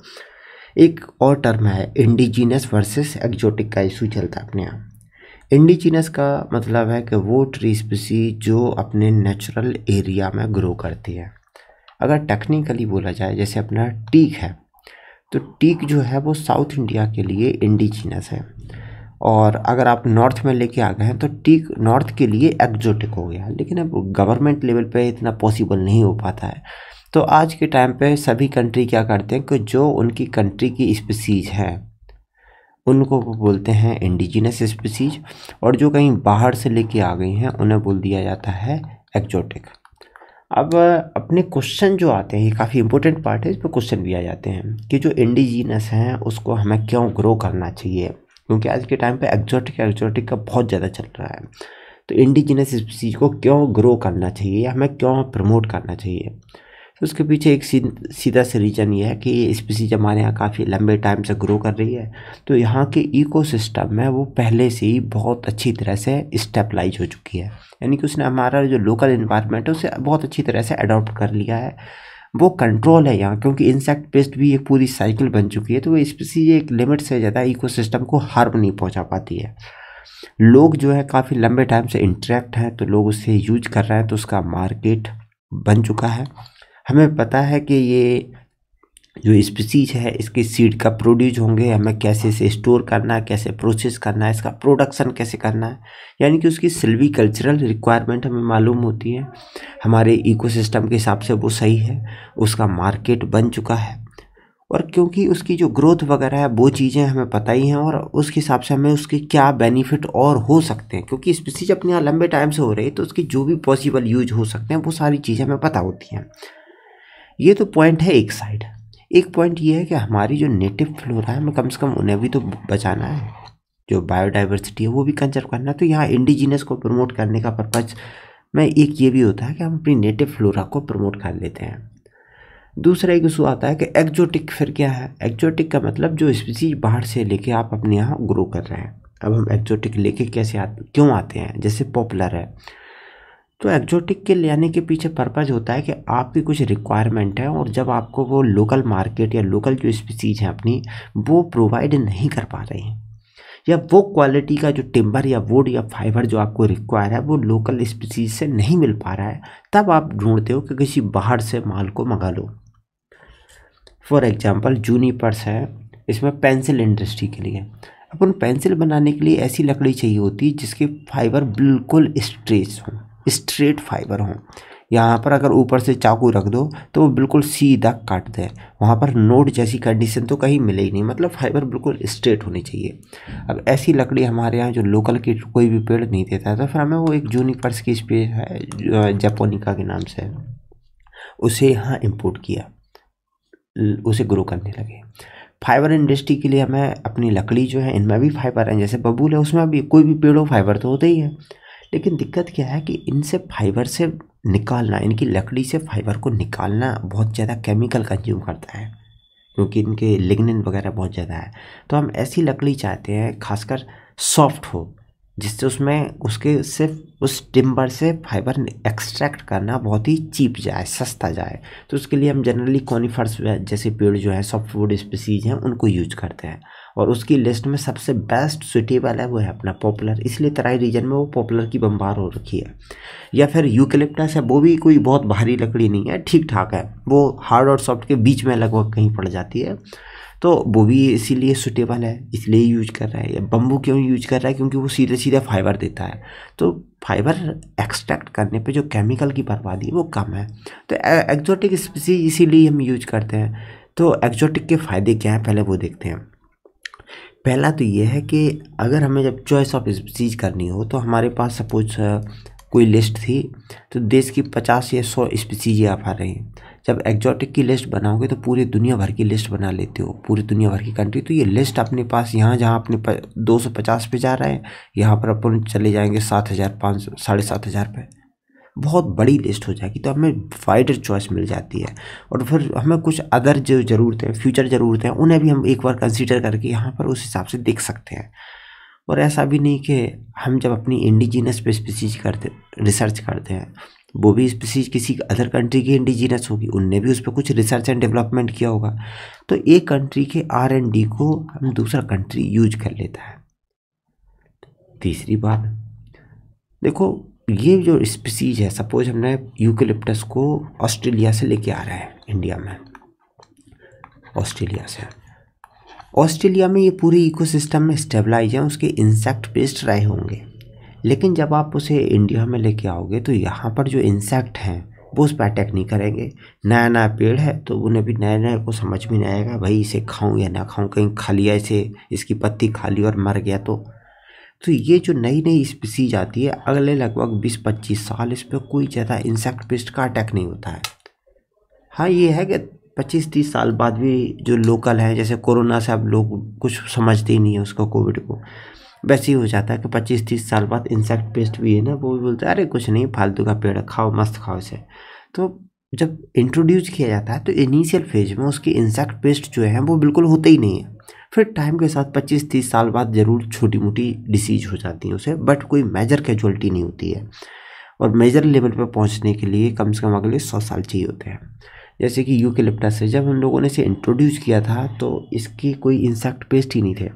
एक और टर्म है इंडिजीनस वर्सेस एक्जोटिक का इशू चलता है अपने यहाँ इंडिजीनस का मतलब है कि वो ट्री स्पीसी जो अपने नेचुरल एरिया में ग्रो करती है अगर टेक्निकली बोला जाए जैसे अपना टीक है तो टीक जो है वो साउथ इंडिया के लिए इंडिजीनस है और अगर आप नॉर्थ में लेके आ गए हैं तो टीक नॉर्थ के लिए एक्जोटिक हो गया लेकिन अब गवर्नमेंट लेवल पे इतना पॉसिबल नहीं हो पाता है तो आज के टाइम पे सभी कंट्री क्या करते हैं कि जो उनकी कंट्री की स्पीसीज हैं उनको वो बोलते हैं इंडिजिनस स्पीसीज और जो कहीं बाहर से लेके आ गई हैं उन्हें बोल दिया जाता है एक्जोटिक अब अपने क्वेश्चन जो आते हैं ये काफ़ी इंपॉर्टेंट पार्ट है इस पर क्वेश्चन भी आ जाते हैं कि जो इंडिजिनस हैं उसको हमें क्यों ग्रो करना चाहिए क्योंकि आज के टाइम पे एक्जोटिक एक्जोटिक का बहुत ज़्यादा चल रहा है तो इंडिजिनस स्पीसीज को क्यों ग्रो करना चाहिए या हमें क्यों प्रमोट करना चाहिए उसके पीछे एक सीधा सा रीज़न ये है कि ये स्पीसीज हमारे यहाँ काफ़ी लंबे टाइम से ग्रो कर रही है तो यहाँ के इकोसिस्टम है वो पहले से ही बहुत अच्छी तरह से स्टेबलाइज हो चुकी है यानी कि उसने हमारा जो लोकल इन्वायरमेंट है उसे बहुत अच्छी तरह से अडोप्ट कर लिया है वो कंट्रोल है यहाँ क्योंकि इंसेक्ट पेस्ट भी एक पूरी साइकिल बन चुकी है तो वो स्पीसी एक लिमिट से ज़्यादा इको को हार्म नहीं पहुँचा पाती है लोग जो है काफ़ी लंबे टाइम से इंटरेक्ट हैं तो लोग उससे यूज कर रहे हैं तो उसका मार्केट बन चुका है हमें पता है कि ये जो स्पीसीज है इसके सीड का प्रोड्यूस होंगे हमें कैसे इसे स्टोर करना है कैसे प्रोसेस करना है इसका प्रोडक्शन कैसे करना है यानी कि उसकी सिल्वी कल्चरल रिक्वायरमेंट हमें मालूम होती है हमारे इकोसिस्टम के हिसाब से वो सही है उसका मार्केट बन चुका है और क्योंकि उसकी जो ग्रोथ वगैरह है वो चीज़ें हमें पता ही हैं और उसके हिसाब से हमें उसके क्या बेनिफिट और हो सकते हैं क्योंकि स्पीसीज अपने यहाँ लंबे टाइम से हो रही है तो उसकी जो भी पॉसिबल यूज हो सकते हैं वो सारी चीज़ें हमें पता होती हैं ये तो पॉइंट है एक साइड एक पॉइंट ये है कि हमारी जो नेटिव फ्लोरा है हमें कम से कम उन्हें भी तो बचाना है जो बायोडाइवर्सिटी है वो भी कंजर्व करना है तो यहाँ इंडिजीनस को प्रमोट करने का पर्पज़ में एक ये भी होता है कि हम अपनी नेटिव फ्लोरा को प्रमोट कर लेते हैं दूसरा एक इशू आता है कि एक्जोटिक फिर क्या है एक्जोटिक का मतलब जो स्पीसीज बाहर से लेके आप अपने यहाँ ग्रो कर रहे हैं अब हम एक्जोटिक लेके कैसे आते क्यों आते हैं जैसे पॉपुलर है तो एक्जोटिक के ले आने के पीछे पर्पज़ होता है कि आपकी कुछ रिक्वायरमेंट है और जब आपको वो लोकल मार्केट या लोकल जो स्पीसीज हैं अपनी वो प्रोवाइड नहीं कर पा रही हैं या वो क्वालिटी का जो टिम्बर या वुड या फाइबर जो आपको रिक्वायर है वो लोकल स्पीसीज से नहीं मिल पा रहा है तब आप ढूंढते हो कि किसी बाहर से माल को मंगा लो फॉर एग्ज़ाम्पल जूनीपर्स है इसमें पेंसिल इंडस्ट्री के लिए अपन पेंसिल बनाने के लिए ऐसी लकड़ी चाहिए होती है जिसके फाइबर बिल्कुल स्ट्रेच हों स्ट्रेट फाइबर हों यहाँ पर अगर ऊपर से चाकू रख दो तो वो बिल्कुल सीधा काट दे वहाँ पर नोट जैसी कंडीशन तो कहीं मिले ही नहीं मतलब फाइबर बिल्कुल स्ट्रेट होनी चाहिए अब ऐसी लकड़ी हमारे यहाँ जो लोकल की कोई भी पेड़ नहीं देता है तो फिर हमें वो एक जूनिपर्स की स्पेस है जापोनिका के नाम से उसे यहाँ इम्पोर्ट किया उसे ग्रो करने लगे फाइबर इंडस्ट्री के लिए हमें अपनी लकड़ी जो है इनमें भी फाइबर है जैसे बबूल है उसमें भी कोई भी पेड़ हो फाइबर तो होते ही है लेकिन दिक्कत क्या है कि इनसे फाइबर से निकालना इनकी लकड़ी से फाइबर को निकालना बहुत ज़्यादा केमिकल कंज्यूम करता है क्योंकि इनके लिग्निन वगैरह बहुत ज़्यादा है तो हम ऐसी लकड़ी चाहते हैं खासकर सॉफ्ट हो जिससे उसमें उसके सिर्फ उस टिम्बर से फाइबर एक्सट्रैक्ट करना बहुत ही चीप जाए सस्ता जाए तो उसके लिए हम जनरली कॉनीफर्स जैसे पेड़ जो हैं सॉफ्टवुड स्पीसीज हैं उनको यूज करते हैं और उसकी लिस्ट में सबसे बेस्ट सुटेबल है वो है अपना पॉपुलर इसलिए तराई रीजन में वो पॉपुलर की बम्बार हो रखी है या फिर यूकलिप्टस है वो भी कोई बहुत भारी लकड़ी नहीं है ठीक ठाक है वो हार्ड और सॉफ्ट के बीच में लगभग कहीं पड़ जाती है तो वो भी इसीलिए सुटेबल है इसलिए यूज कर रहा है बम्बू क्यों यूज कर रहा है क्योंकि वो सीधे सीधे फाइबर देता है तो फाइबर एक्सट्रैक्ट करने पे जो केमिकल की बर्बादी है वो कम है तो एक्जोटिक स्पीसी इसीलिए हम यूज करते हैं तो एक्जोटिक के फ़ायदे क्या हैं पहले वो देखते हैं पहला तो ये है कि अगर हमें जब चॉइस ऑफ स्पीसीज करनी हो तो हमारे पास सपोज कोई लिस्ट थी तो देश की पचास या सौ स्पीसीजें आप आ रही हैं जब एक्जॉटिक की लिस्ट बनाओगे तो पूरी दुनिया भर की लिस्ट बना लेते हो पूरी दुनिया भर की कंट्री तो ये लिस्ट अपने पास यहाँ जहाँ अपने दो सौ पचास पे जा रहा है यहाँ पर अपन चले जाएँगे सात हज़ार पाँच सौ साढ़े सात हज़ार पे बहुत बड़ी लिस्ट हो जाएगी तो हमें वाइडर चॉइस मिल जाती है और फिर हमें कुछ अदर जो ज़रूरतें फ्यूचर ज़रूरतें हैं उन्हें भी हम एक बार कंसिडर करके यहाँ पर उस हिसाब से देख सकते हैं और ऐसा भी नहीं कि हम जब अपनी इंडिजीनस पे स्पीसीज करते रिसर्च करते हैं वो भी स्पीसीज किसी अदर कंट्री की इंडिजीनस होगी उनने भी उस पर कुछ रिसर्च एंड डेवलपमेंट किया होगा तो एक कंट्री के आर एंड डी को हम दूसरा कंट्री यूज कर लेता है तीसरी बात देखो ये जो स्पीसीज है सपोज हमने यूकेलिप्टस को ऑस्ट्रेलिया से लेके आ रहा है इंडिया में ऑस्ट्रेलिया से ऑस्ट्रेलिया में ये पूरे इकोसिस्टम में स्टेबलाइज है उसके इंसेक्ट पेस्ट रहे होंगे लेकिन जब आप उसे इंडिया में लेके आओगे तो यहाँ पर जो इंसेक्ट हैं वो उस पर अटैक नहीं करेंगे नया नया पेड़ है तो उन्हें भी नए नए को समझ में नहीं आएगा भाई इसे खाऊं या ना खाऊं कहीं खा लिया इसे इसकी पत्ती खा ली और मर गया तो तो ये जो नई नई स्पीसीज आती है अगले लगभग 20-25 साल इस पर कोई ज़्यादा इंसेक्ट पेस्ट का अटैक नहीं होता है हाँ ये है कि पच्चीस तीस साल बाद भी जो लोकल है जैसे कोरोना से अब लोग कुछ समझते ही नहीं है उसका कोविड को वैसे ही हो जाता है कि पच्चीस तीस साल बाद इंसेक्ट पेस्ट भी है ना वो भी बोलते हैं अरे कुछ नहीं फालतू का पेड़ खाओ मस्त खाओ इसे तो जब इंट्रोड्यूस किया जाता है तो इनिशियल फेज में उसकी इंसेक्ट पेस्ट जो है वो बिल्कुल होते ही नहीं है फिर टाइम के साथ 25-30 साल बाद ज़रूर छोटी मोटी डिसीज हो जाती है उसे बट कोई मेजर कैजुअलिटी नहीं होती है और मेजर लेवल पर पहुंचने के लिए कम से कम अगले सौ साल चाहिए होते हैं जैसे कि यू यूकेलिप्टस से जब हम लोगों ने इसे इंट्रोड्यूस किया था तो इसकी कोई इंसेक्ट पेस्ट ही नहीं थे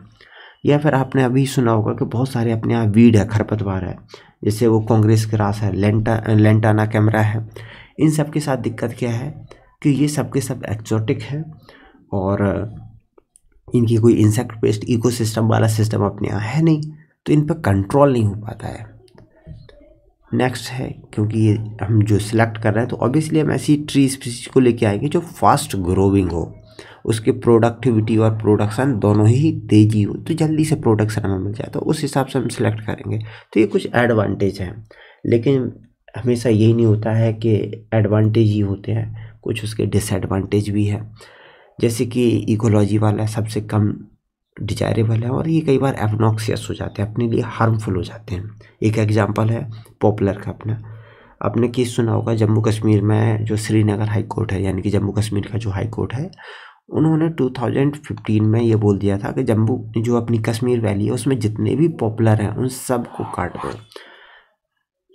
या फिर आपने अभी सुना होगा कि बहुत सारे अपने यहाँ वीड है खरपतवार है जैसे वो कांग्रेस ग्रास है लेंटा लेंटाना कैमरा है इन सब के साथ दिक्कत क्या है कि ये सब के सब एक्जोटिक है और इनकी कोई इंसेक्ट पेस्ट इकोसिस्टम वाला सिस्टम अपने यहाँ है नहीं तो इन पर कंट्रोल नहीं हो पाता है नेक्स्ट है क्योंकि ये हम जो सिलेक्ट कर रहे हैं तो ऑब्वियसली हम ऐसी ट्री स्पीसीज को लेके आएंगे जो फास्ट ग्रोविंग हो उसके प्रोडक्टिविटी और प्रोडक्शन दोनों ही तेजी हो तो जल्दी से प्रोडक्शन हमें मिल जाए तो उस हिसाब से हम सिलेक्ट करेंगे तो ये कुछ एडवांटेज हैं लेकिन हमेशा यही नहीं होता है कि एडवांटेज ही होते हैं कुछ उसके डिसएडवांटेज भी हैं जैसे कि इकोलॉजी वाला सबसे कम डिजायरेबल है और ये कई बार एबनॉक्सियस हो जाते हैं अपने लिए हार्मफुल हो जाते हैं एक एग्जांपल है पॉपुलर का अपना आपने केस सुना होगा जम्मू कश्मीर में जो श्रीनगर हाई कोर्ट है यानी कि जम्मू कश्मीर का जो हाई कोर्ट है उन्होंने 2015 में ये बोल दिया था कि जम्मू जो अपनी कश्मीर वैली है उसमें जितने भी पॉपुलर हैं उन सब को काट दो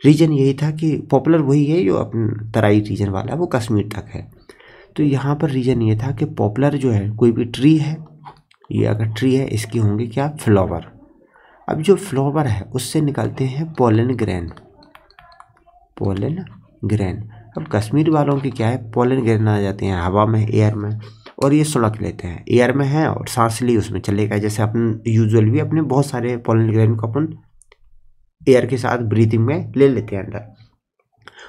रीजन यही था कि पॉपुलर वही है जो अपन तराई रीजन वाला है वो कश्मीर तक है तो यहाँ पर रीज़न ये था कि पॉपुलर जो है कोई भी ट्री है ये अगर ट्री है इसके होंगे क्या फ्लावर अब जो फ्लावर है उससे निकलते हैं पोलन ग्रैन पोलन ग्रैन अब कश्मीर वालों की क्या है पोलन ग्रैन आ जाते हैं हवा में एयर में और ये सड़क लेते हैं एयर में है और सांस ली उसमें चलेगा जैसे अपन यूजल भी अपने बहुत सारे पोलन ग्रैन को अपन एयर के साथ ब्रीथिंग में ले लेते हैं अंदर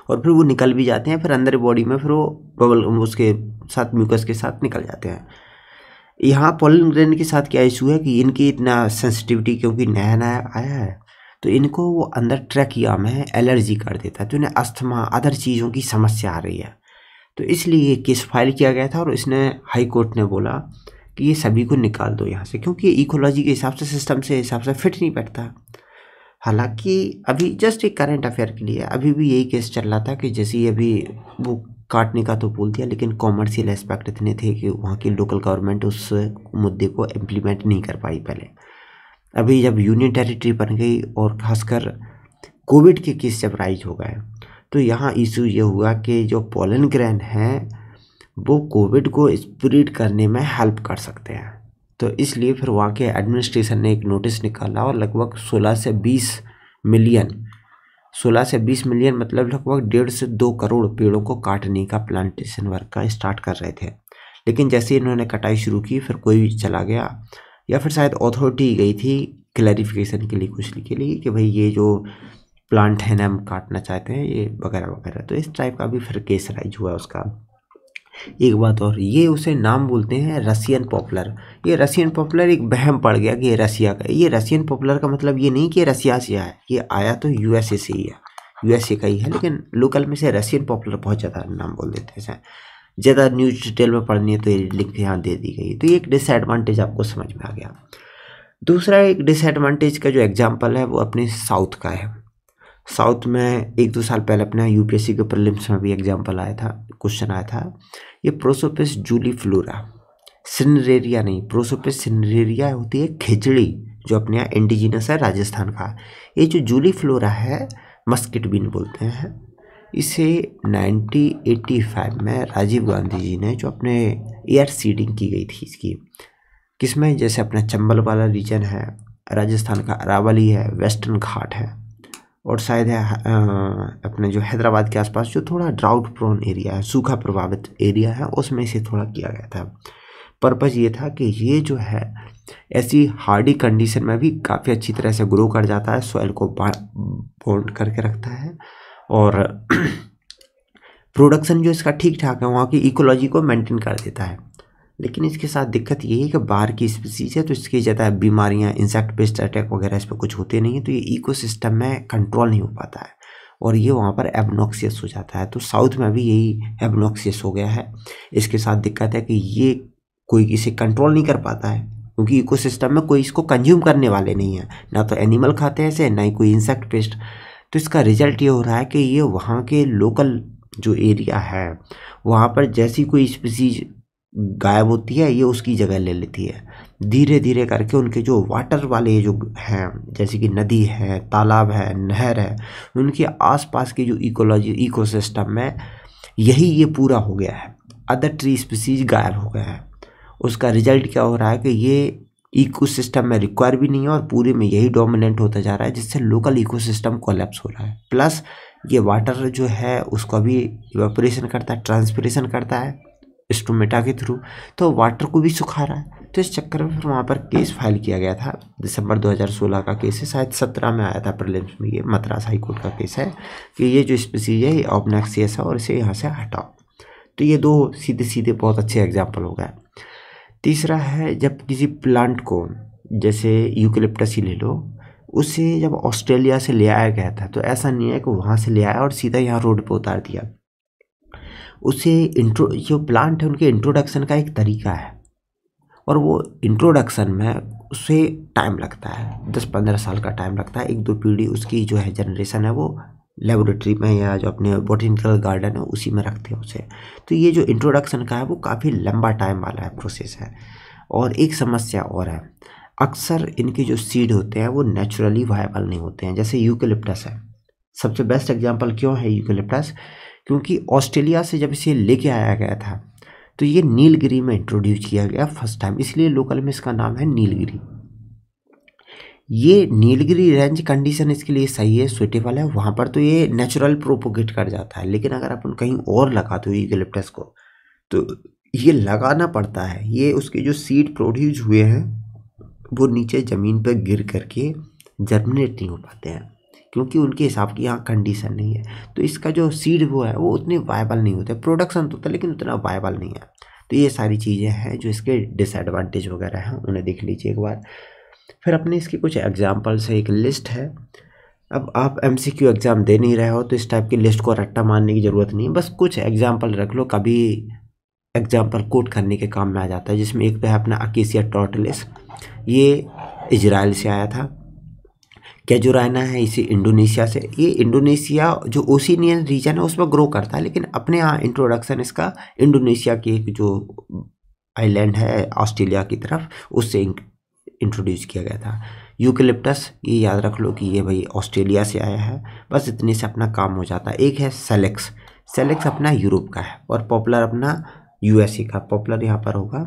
और फिर वो निकल भी जाते हैं फिर अंदर बॉडी में फिर वो बबल उसके साथ म्यूकस के साथ निकल जाते हैं यहाँ पोलन ग्रेन के साथ क्या इशू है कि इनकी इतना सेंसिटिविटी क्योंकि नया नया आया है तो इनको वो अंदर ट्रैकिया में एलर्जी कर देता है तो इन्हें अस्थमा अदर चीज़ों की समस्या आ रही है तो इसलिए ये केस फाइल किया गया था और इसने हाई कोर्ट ने बोला कि ये सभी को निकाल दो यहाँ से क्योंकि ये इकोलॉजी के हिसाब से सिस्टम से हिसाब से फिट नहीं बैठता हालांकि अभी जस्ट एक करंट अफेयर के लिए अभी भी यही केस चल रहा था कि जैसे अभी वो काटने का तो बोल दिया लेकिन कॉमर्शियल एस्पेक्ट इतने थे कि वहाँ की लोकल गवर्नमेंट उस मुद्दे को इम्प्लीमेंट नहीं कर पाई पहले अभी जब यूनियन टेरिटरी बन गई और खासकर कोविड के केस जब राइज हो गए तो यहाँ इशू ये हुआ कि जो पोलन ग्रैन हैं वो कोविड को स्प्रीड करने में हेल्प कर सकते हैं तो इसलिए फिर वहाँ के एडमिनिस्ट्रेशन ने एक नोटिस निकाला और लगभग 16 से 20 मिलियन 16 से 20 मिलियन मतलब लगभग डेढ़ से दो करोड़ पेड़ों को काटने का प्लांटेशन वर्क का स्टार्ट कर रहे थे लेकिन जैसे इन्होंने कटाई शुरू की फिर कोई भी चला गया या फिर शायद अथॉरिटी गई थी क्लैरिफिकेशन के लिए कुछ के लिए कि भाई ये जो प्लांट है ना हम काटना चाहते हैं ये वगैरह वगैरह तो इस टाइप का भी फिर केस राइज हुआ उसका एक बात और ये उसे नाम बोलते हैं रसियन पॉपुलर ये रसियन पॉपुलर एक बहम पड़ गया कि ये रसिया का ये रसियन पॉपुलर का मतलब ये नहीं कि रसिया से आया ये आया तो यूएसए से ही है यूएसए का ही है लेकिन लोकल में से रसियन पॉपुलर बहुत ज़्यादा नाम बोल देते हैं ज़्यादा न्यूज डिटेल में पढ़नी है तो ये लिंक यहाँ दे दी गई तो ये एक डिसएडवांटेज आपको समझ में आ गया दूसरा एक डिसएडवांटेज का जो एग्जाम्पल है वो अपने साउथ का है साउथ में एक दो साल पहले अपना यूपीएससी के प्रलिम्स में भी एग्जाम्पल आया था क्वेश्चन आया था ये प्रोसोपिस जूली फ्लोरा सिनरेरिया नहीं प्रोसोपिस सिनरेरिया होती है खिचड़ी जो अपने यहाँ इंडिजिनस है राजस्थान का ये जो जूली फ्लोरा है मस्किट बीन बोलते हैं इसे 1985 में राजीव गांधी जी ने जो अपने एयर सीडिंग की गई थी इसकी किसमें जैसे अपना चंबल वाला रीजन है राजस्थान का अरावली है वेस्टर्न घाट है और शायद है अपने जो हैदराबाद के आसपास जो थोड़ा ड्राउट प्रोन एरिया है सूखा प्रभावित एरिया है उसमें इसे थोड़ा किया गया था पर्पज़ ये था कि ये जो है ऐसी हार्डी कंडीशन में भी काफ़ी अच्छी तरह से ग्रो कर जाता है सॉइल को बोल्ड करके रखता है और प्रोडक्शन जो इसका ठीक ठाक है वहाँ की इकोलॉजी को मेंटेन कर देता है लेकिन इसके साथ दिक्कत ये है कि बाहर की स्पीसीज है तो इसकी ज़्यादा बीमारियाँ इंसेक्ट पेस्ट अटैक वगैरह इस पर कुछ होते नहीं है तो ये इको में कंट्रोल नहीं हो पाता है और ये वहाँ पर एबनॉक्सियस हो जाता है तो साउथ में भी यही एबनॉक्सियस हो गया है इसके साथ दिक्कत है कि ये कोई इसे कंट्रोल नहीं कर पाता है क्योंकि इकोसिस्टम में कोई इसको कंज्यूम करने वाले नहीं है ना तो एनिमल खाते हैं इसे ना ही कोई इंसेक्ट पेस्ट तो इसका रिजल्ट ये हो रहा है कि ये वहाँ के लोकल जो एरिया है वहाँ पर जैसी कोई स्पीसीज गायब होती है ये उसकी जगह ले लेती है धीरे धीरे करके उनके जो वाटर वाले जो हैं जैसे कि नदी है तालाब है नहर है उनके आसपास की जो इकोलॉजी इकोसिस्टम है यही ये पूरा हो गया है अदर ट्री स्पीसीज गायब हो गया है उसका रिजल्ट क्या हो रहा है कि ये इको में रिक्वायर भी नहीं है और पूरे में यही डोमिनेंट होता जा रहा है जिससे लोकल इकोसिस्टम कोलेप्स हो रहा है प्लस ये वाटर जो है उसको भी इवेपोरेशन करता है ट्रांसपरेशन करता है स्टोमेटा के थ्रू तो वाटर को भी सुखा रहा है तो इस चक्कर में फिर वहाँ पर केस फाइल किया गया था दिसंबर 2016 का केस है शायद 17 में आया था प्रलिम्स में ये मद्रास हाईकोर्ट का केस है कि ये जो स्पीसीज है ये ऑबनेक्सियस है और इसे यहाँ से हटाओ तो ये दो सीधे सीधे बहुत अच्छे एग्जाम्पल हो गए तीसरा है जब किसी प्लांट को जैसे यूकलिप्टस ही ले लो उसे जब ऑस्ट्रेलिया से ले आया गया था तो ऐसा नहीं है कि वहाँ से ले आया और सीधा यहाँ रोड पर उतार दिया उसे इंट्रो जो प्लांट है उनके इंट्रोडक्शन का एक तरीका है और वो इंट्रोडक्शन में उसे टाइम लगता है दस पंद्रह साल का टाइम लगता है एक दो पीढ़ी उसकी जो है जनरेशन है वो लेबोरेटरी में या जो अपने बोटनिकल गार्डन है उसी में रखते हैं उसे तो ये जो इंट्रोडक्शन का है वो काफ़ी लंबा टाइम वाला है प्रोसेस है और एक समस्या और है अक्सर इनके जो सीड होते हैं वो नेचुरली वायबल नहीं होते हैं जैसे यूकेलिप्टस है सबसे बेस्ट एग्जांपल क्यों है यूकेलिप्टस क्योंकि ऑस्ट्रेलिया से जब इसे लेके आया गया था तो ये नीलगिरी में इंट्रोड्यूस किया गया फर्स्ट टाइम इसलिए लोकल में इसका नाम है नीलगिरी ये नीलगिरी रेंज कंडीशन इसके लिए सही है सुटेबल है वहाँ पर तो ये नेचुरल प्रोपोगेट कर जाता है लेकिन अगर अपन कहीं और लगा दो तो गलिप्टस को तो ये लगाना पड़ता है ये उसके जो सीड प्रोड्यूस हुए हैं वो नीचे ज़मीन पर गिर करके जर्मिनेट नहीं हो पाते हैं क्योंकि उनके हिसाब की यहाँ कंडीशन नहीं है तो इसका जो सीड वो है वो उतनी वायबल नहीं होते प्रोडक्शन तो होता है लेकिन उतना वायबल नहीं है तो ये सारी चीज़ें हैं जो इसके डिसएडवांटेज वगैरह हैं उन्हें देख लीजिए एक बार फिर अपने इसके कुछ एग्जाम्पल्स है एक लिस्ट है अब आप एम सी क्यू एग्ज़ाम दे नहीं रहे हो तो इस टाइप की लिस्ट को रट्टा मारने की ज़रूरत नहीं है बस कुछ एग्जाम्पल रख लो कभी एग्जाम्पल कोट करने के काम में आ जाता है जिसमें एक पे है अपना अकेसिया टॉटलिस ये इजराइल से आया था रहना है इसी इंडोनेशिया से ये इंडोनेशिया जो ओसिनियन रीजन है उसमें ग्रो करता है लेकिन अपने यहाँ इंट्रोडक्शन इसका इंडोनेशिया की एक जो आइलैंड है ऑस्ट्रेलिया की तरफ उससे इंट्रोड्यूस किया गया था यूकिलिप्टस ये याद रख लो कि ये भाई ऑस्ट्रेलिया से आया है बस इतने से अपना काम हो जाता है एक है सेलेक्स सेलेक्स अपना यूरोप का है और पॉपुलर अपना यूएसए का पॉपुलर यहाँ पर होगा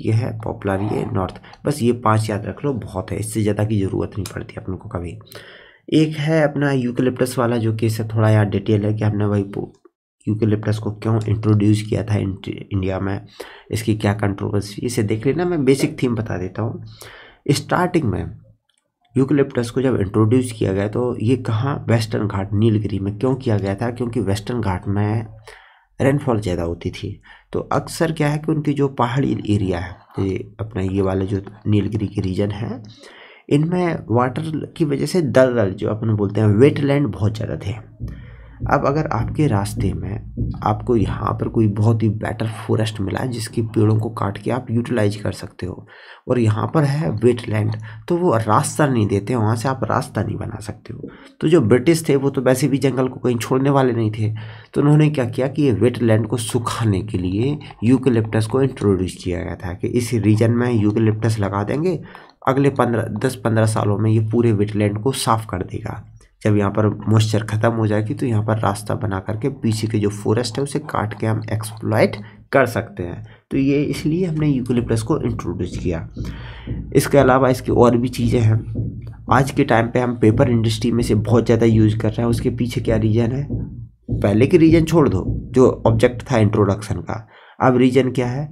ये है पॉपुलर ये नॉर्थ बस ये पांच याद रख लो बहुत है इससे ज़्यादा की ज़रूरत नहीं पड़ती अपन को कभी एक है अपना यूकेलिप्टस वाला जो कि इससे थोड़ा यार डिटेल है कि हमने वही यूकेलिप्टस को क्यों इंट्रोड्यूस किया था इंडिया में इसकी क्या कंट्रोवर्सी इसे देख लेना मैं बेसिक थीम बता देता हूँ स्टार्टिंग में यूकलिप्टस को जब इंट्रोड्यूस किया गया तो ये कहाँ वेस्टर्न घाट नीलगिरी में क्यों किया गया था क्योंकि वेस्टर्न घाट में रेनफॉल ज़्यादा होती थी तो अक्सर क्या है कि उनकी जो पहाड़ी एरिया है ये अपना ये वाला जो नीलगिरी के रीजन है इनमें वाटर की वजह से दलदल जो अपन बोलते हैं वेटलैंड बहुत ज़्यादा थे अब अगर आपके रास्ते में आपको यहाँ पर कोई बहुत ही बेटर फॉरेस्ट मिला है जिसके पेड़ों को काट के आप यूटिलाइज कर सकते हो और यहाँ पर है वेटलैंड तो वो रास्ता नहीं देते वहाँ से आप रास्ता नहीं बना सकते हो तो जो ब्रिटिश थे वो तो वैसे भी जंगल को कहीं छोड़ने वाले नहीं थे तो उन्होंने क्या किया कि ये वेटलैंड को सुखाने के लिए यूकलिप्टस को इंट्रोड्यूस किया गया था कि इस रीजन में यूकलिप्टस लगा देंगे अगले पंद्रह दस पंद्रह सालों में ये पूरे वेटलैंड को साफ़ कर देगा जब यहाँ पर मॉइस्चर ख़त्म हो जाएगी तो यहाँ पर रास्ता बना करके पीछे के जो फॉरेस्ट है उसे काट के हम एक्सप्लॉयट कर सकते हैं तो ये इसलिए हमने यूकलिप्टस को इंट्रोड्यूस किया इसके अलावा इसकी और भी चीज़ें हैं आज के टाइम पे हम पेपर इंडस्ट्री में से बहुत ज़्यादा यूज़ कर रहे हैं उसके पीछे क्या रीज़न है पहले के रीज़न छोड़ दो जो ऑब्जेक्ट था इंट्रोडक्शन का अब रीज़न क्या है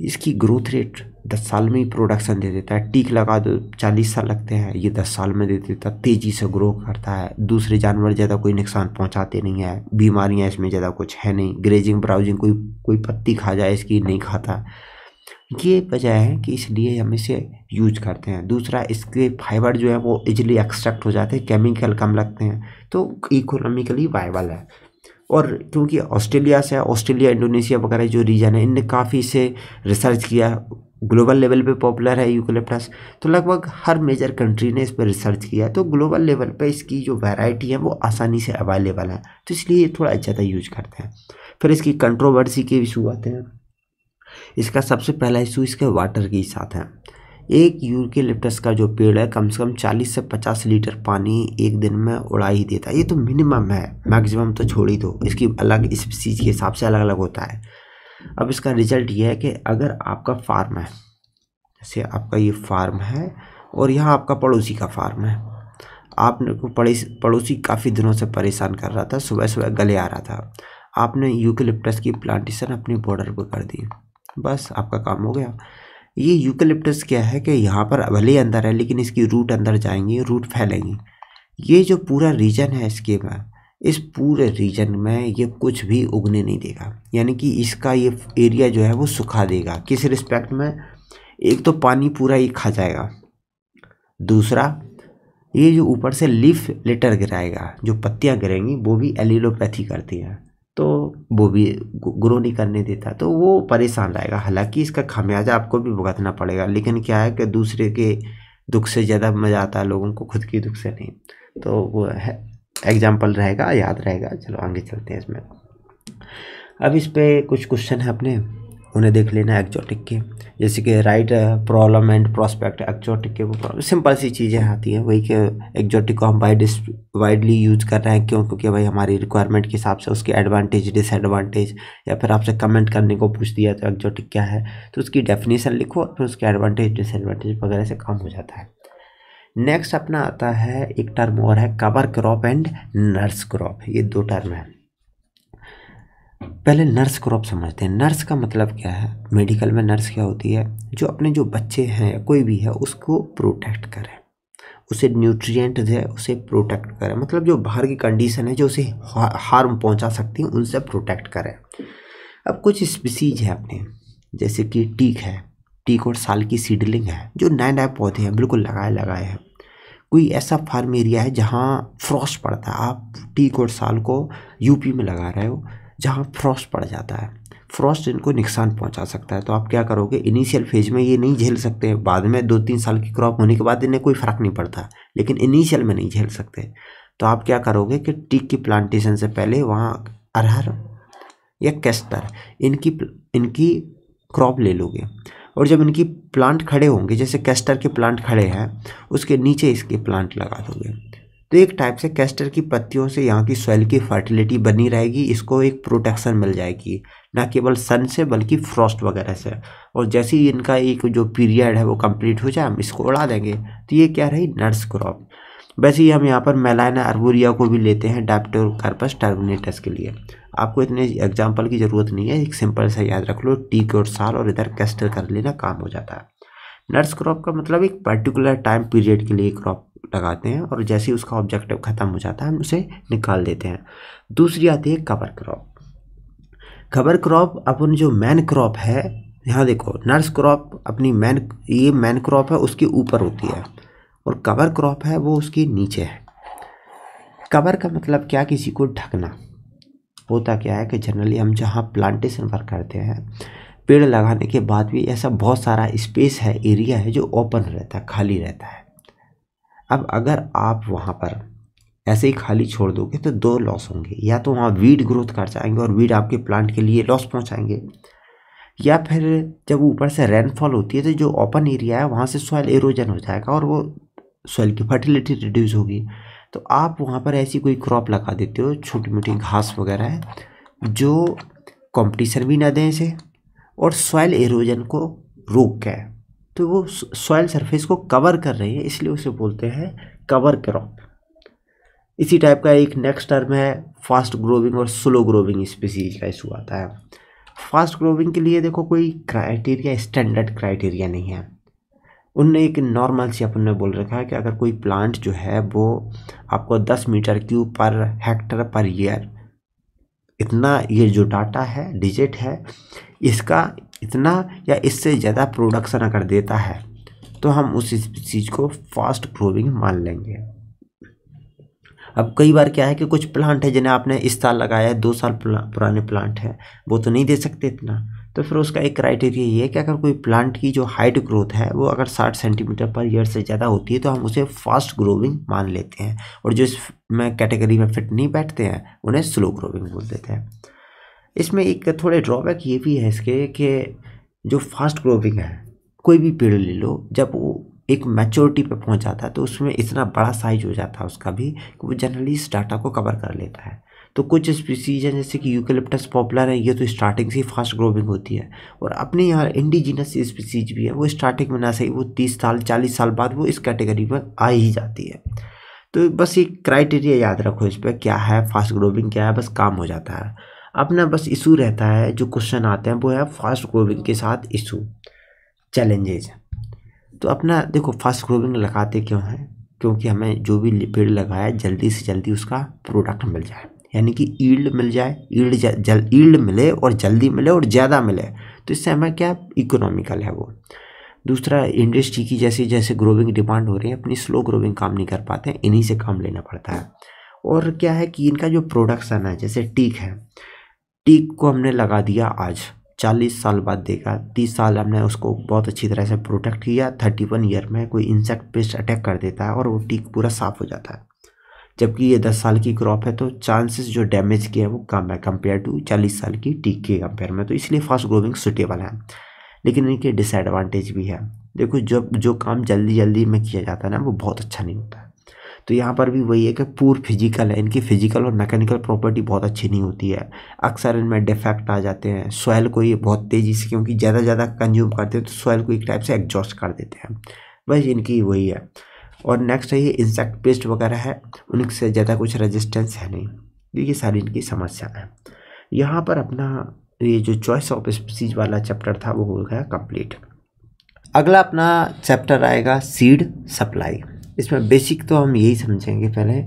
इसकी ग्रोथ रेट दस साल में ही प्रोडक्शन दे देता है टीक लगा दो चालीस साल लगते हैं ये दस साल में दे देता है तेज़ी से ग्रो करता है दूसरे जानवर ज़्यादा कोई नुकसान पहुंचाते नहीं है बीमारियां इसमें ज़्यादा कुछ है नहीं ग्रेजिंग ब्राउजिंग कोई कोई पत्ती खा जाए इसकी नहीं खाता ये वजह है कि इसलिए हम इसे यूज करते हैं दूसरा इसके फाइबर जो है वो इजिली एक्सट्रैक्ट हो जाते हैं केमिकल कम लगते हैं तो इकोनॉमिकली वाइबल है और क्योंकि ऑस्ट्रेलिया से ऑस्ट्रेलिया इंडोनेशिया वगैरह जो रीजन है इनने काफ़ी से रिसर्च किया ग्लोबल लेवल पे पॉपुलर है यूकलिप्टस तो लगभग हर मेजर कंट्री ने इस पर रिसर्च किया तो ग्लोबल लेवल पे इसकी जो वैरायटी है वो आसानी से अवेलेबल है तो इसलिए ये थोड़ा ज़्यादा यूज करते हैं फिर इसकी कंट्रोवर्सी के इशू आते हैं इसका सबसे पहला इशू इसके वाटर के साथ है एक यूकेलिप्टस का जो पेड़ है कम से कम 40 से 50 लीटर पानी एक दिन में उड़ा ही देता है ये तो मिनिमम है मैक्सिमम तो छोड़ ही दो इसकी अलग इस चीज़ के हिसाब से अलग अलग होता है अब इसका रिजल्ट ये है कि अगर आपका फार्म है जैसे आपका ये फार्म है और यहाँ आपका पड़ोसी का फार्म है आपने को पड़ोसी काफ़ी दिनों से परेशान कर रहा था सुबह सुबह गले आ रहा था आपने यूकेलिप्टस की प्लांटेशन अपनी बॉर्डर पर कर दी बस आपका काम हो गया ये यूकलिप्टस क्या है कि यहाँ पर भले अंदर है लेकिन इसकी रूट अंदर जाएंगी रूट फैलेंगी ये जो पूरा रीजन है इसके में इस पूरे रीजन में ये कुछ भी उगने नहीं देगा यानी कि इसका ये एरिया जो है वो सुखा देगा किस रिस्पेक्ट में एक तो पानी पूरा ही खा जाएगा दूसरा ये जो ऊपर से लीफ लेटर गिराएगा जो पत्तियाँ गिरेंगी वो भी एलिलोपैथी करती हैं तो वो भी ग्रो नहीं करने देता तो वो परेशान रहेगा हालांकि इसका खामियाजा आपको भी भुगतना पड़ेगा लेकिन क्या है कि दूसरे के दुख से ज़्यादा मज़ा आता है लोगों को खुद के दुख से नहीं तो वो है एग्जाम्पल रहेगा याद रहेगा चलो आगे चलते हैं इसमें अब इस पर कुछ क्वेश्चन है अपने उन्हें देख लेना एक्जोटिक के जैसे कि right problem and prospect exotic के वो सिंपल सी चीज़ें आती हैं वही के एक्जोटिक को हम वाइड वाइडली यूज कर रहे हैं क्यों क्योंकि भाई हमारी रिक्वायरमेंट के हिसाब से उसके एडवांटेज डिसएडवांटेज या फिर आपसे कमेंट करने को पूछ दिया तो एक्जोटिक क्या है तो उसकी डेफिनेशन लिखो और फिर उसके एडवांटेज डिसएडवांटेज वगैरह से काम हो जाता है नेक्स्ट अपना आता है एक टर्म और है cover crop and nurse crop ये दो टर्म है पहले नर्स क्रॉप समझते हैं नर्स का मतलब क्या है मेडिकल में नर्स क्या होती है जो अपने जो बच्चे हैं या कोई भी है उसको प्रोटेक्ट करें उसे न्यूट्रिएंट दे उसे प्रोटेक्ट करें मतलब जो बाहर की कंडीशन है जो उसे हार्म पहुंचा सकती हैं उनसे प्रोटेक्ट करें अब कुछ स्पीसीज है अपने जैसे कि टीक है टीक और साल की सीडलिंग है जो नए नए पौधे हैं बिल्कुल लगाए लगाए हैं कोई ऐसा फार्म एरिया है जहाँ फ्रॉस्ट पड़ता है आप टीक और साल को यूपी में लगा रहे हो जहाँ फ्रॉस्ट पड़ जाता है फ्रॉस्ट इनको नुकसान पहुंचा सकता है तो आप क्या करोगे इनिशियल फेज में ये नहीं झेल सकते बाद में दो तीन साल की क्रॉप होने के बाद इन्हें कोई फ़र्क नहीं पड़ता लेकिन इनिशियल में नहीं झेल सकते तो आप क्या करोगे कि टीक की प्लांटेशन से पहले वहाँ अरहर या कैस्टर इनकी इनकी क्रॉप ले लोगे और जब इनकी प्लांट खड़े होंगे जैसे कैस्टर के प्लांट खड़े हैं उसके नीचे इसके प्लांट लगा दोगे तो एक टाइप से कैस्टर की पत्तियों से यहाँ की सॉइल की फर्टिलिटी बनी रहेगी इसको एक प्रोटेक्शन मिल जाएगी ना केवल सन से बल्कि फ्रॉस्ट वगैरह से और जैसे ही इनका एक जो पीरियड है वो कंप्लीट हो जाए हम इसको उड़ा देंगे तो ये क्या रही नर्स क्रॉप वैसे ही हम यहाँ पर मेलाना अर्बोरिया को भी लेते हैं डाप्टोर कार्पस टर्मिनेटस के लिए आपको इतने एग्जाम्पल की ज़रूरत नहीं है एक सिंपल सा याद रख लो टीक और साल और इधर कैस्टर कर लेना काम हो जाता है नर्स क्रॉप का मतलब एक पर्टिकुलर टाइम पीरियड के लिए क्रॉप लगाते हैं और जैसे ही उसका ऑब्जेक्टिव ख़त्म हो जाता है हम उसे निकाल देते हैं दूसरी आती है कवर क्रॉप कवर क्रॉप अपन जो मैन क्रॉप है यहाँ देखो नर्स क्रॉप अपनी मैन ये मैन क्रॉप है उसके ऊपर होती है और कवर क्रॉप है वो उसके नीचे है कवर का मतलब क्या किसी को ढकना होता क्या है कि जनरली हम जहाँ प्लांटेशन वर्क करते हैं पेड़ लगाने के बाद भी ऐसा बहुत सारा स्पेस है एरिया है जो ओपन रहता है खाली रहता है अब अगर आप वहाँ पर ऐसे ही खाली छोड़ दोगे तो दो लॉस होंगे या तो वहाँ वीड ग्रोथ कर जाएंगे और वीड आपके प्लांट के लिए लॉस पहुँचाएंगे या फिर जब ऊपर से रेनफॉल होती है तो जो ओपन एरिया है वहाँ से सॉइल एरोजन हो जाएगा और वो सॉइल की फर्टिलिटी रिड्यूस होगी तो आप वहाँ पर ऐसी कोई क्रॉप लगा देते हो छोटी मोटी घास वगैरह है जो कंपटीशन भी ना दें इसे और सॉइल एरोजन को रोक के तो वो सॉयल सरफेस को कवर कर रही है इसलिए उसे बोलते हैं कवर क्रॉप इसी टाइप का एक नेक्स्ट टर्म है फास्ट ग्रोविंग और स्लो ग्रोविंग स्पीसीज का इशू आता है फास्ट ग्रोविंग के लिए देखो कोई क्राइटेरिया स्टैंडर्ड क्राइटेरिया नहीं है उनने एक नॉर्मल सी अपन ने बोल रखा है कि अगर कोई प्लांट जो है वो आपको दस metre cube per hectare per year इतना ये जो डाटा है डिजिट है इसका इतना या इससे ज़्यादा प्रोडक्शन अगर देता है तो हम उस चीज़ को फास्ट ग्रोविंग मान लेंगे अब कई बार क्या है कि कुछ प्लांट है जिन्हें आपने इस साल लगाया है दो साल प्ला, पुराने प्लांट है वो तो नहीं दे सकते इतना तो फिर उसका एक क्राइटेरिया ये है कि अगर कोई प्लांट की जो हाइट ग्रोथ है वो अगर 60 सेंटीमीटर पर ईयर से ज़्यादा होती है तो हम उसे फास्ट ग्रोविंग मान लेते हैं और जो इस में कैटेगरी में फिट नहीं बैठते हैं उन्हें स्लो ग्रोविंग बोल देते हैं इसमें एक थोड़े ड्रॉबैक ये भी है इसके कि जो फास्ट ग्रोविंग है कोई भी पेड़ ले लो जब वो एक मैच्योरिटी पे पहुंच जाता है तो उसमें इतना बड़ा साइज हो जाता है उसका भी कि वो जनरली इस डाटा को कवर कर लेता है तो कुछ स्पीसीज हैं जैसे कि यूकेलिप्टस पॉपुलर है ये तो स्टार्टिंग से ही फास्ट ग्रोविंग होती है और अपने यहाँ इंडिजिनस स्पीसीज भी है वो स्टार्टिंग में ना सही वो तीस साल चालीस साल बाद वो इस कैटेगरी में आ ही जाती है तो बस एक क्राइटेरिया याद रखो इस पर क्या है फास्ट ग्रोविंग क्या है बस काम हो जाता है अपना बस इशू रहता है जो क्वेश्चन आते हैं वो है फास्ट ग्रोविंग के साथ इशू चैलेंजेज तो अपना देखो फास्ट ग्रोविंग लगाते क्यों हैं क्योंकि हमें जो भी पेड़ लगाया जल्दी से जल्दी उसका प्रोडक्ट मिल जाए यानी कि ईल्ड मिल जाए ईल्ड जल ईल्ड मिले और जल्दी मिले और ज़्यादा मिले तो इससे हमें क्या इकोनॉमिकल है वो दूसरा इंडस्ट्री की जैसे जैसे ग्रोविंग डिमांड हो रही है अपनी स्लो ग्रोविंग काम नहीं कर पाते हैं इन्हीं से काम लेना पड़ता है और क्या है कि इनका जो प्रोडक्शन है जैसे टीक है टीक को हमने लगा दिया आज चालीस साल बाद देखा तीस साल हमने उसको बहुत अच्छी तरह से प्रोटेक्ट किया थर्टी वन ईयर में कोई इंसेक्ट पेस्ट अटैक कर देता है और वो टीक पूरा साफ हो जाता है जबकि ये दस साल की क्रॉप है तो चांसेस जो डैमेज के हैं वो कम है कंपेयर टू चालीस साल की टीक के कंपेयर में तो इसलिए फास्ट ग्रोविंग सुटेबल है लेकिन इनके डिसएडवांटेज भी है देखो जब जो काम जल्दी जल्दी में किया जाता है ना वो बहुत अच्छा नहीं होता तो यहाँ पर भी वही है कि पूर फिजिकल है इनकी फिजिकल और मैकेनिकल प्रॉपर्टी बहुत अच्छी नहीं होती है अक्सर इनमें डिफेक्ट आ जाते हैं सॉयल को ये बहुत तेज़ी से क्योंकि ज़्यादा ज़्यादा कंज्यूम करते हैं तो सॉयल को एक टाइप से एग्जॉस्ट कर देते हैं बस इनकी वही है और नेक्स्ट है ये इंसेक्ट पेस्ट वगैरह है उनसे ज़्यादा कुछ रजिस्टेंस है नहीं तो ये सारी इनकी समस्या है यहाँ पर अपना ये जो चॉइस ऑफ स्पीसीज वाला चैप्टर था वो हो गया कंप्लीट अगला अपना चैप्टर आएगा सीड सप्लाई इसमें बेसिक तो हम यही समझेंगे पहले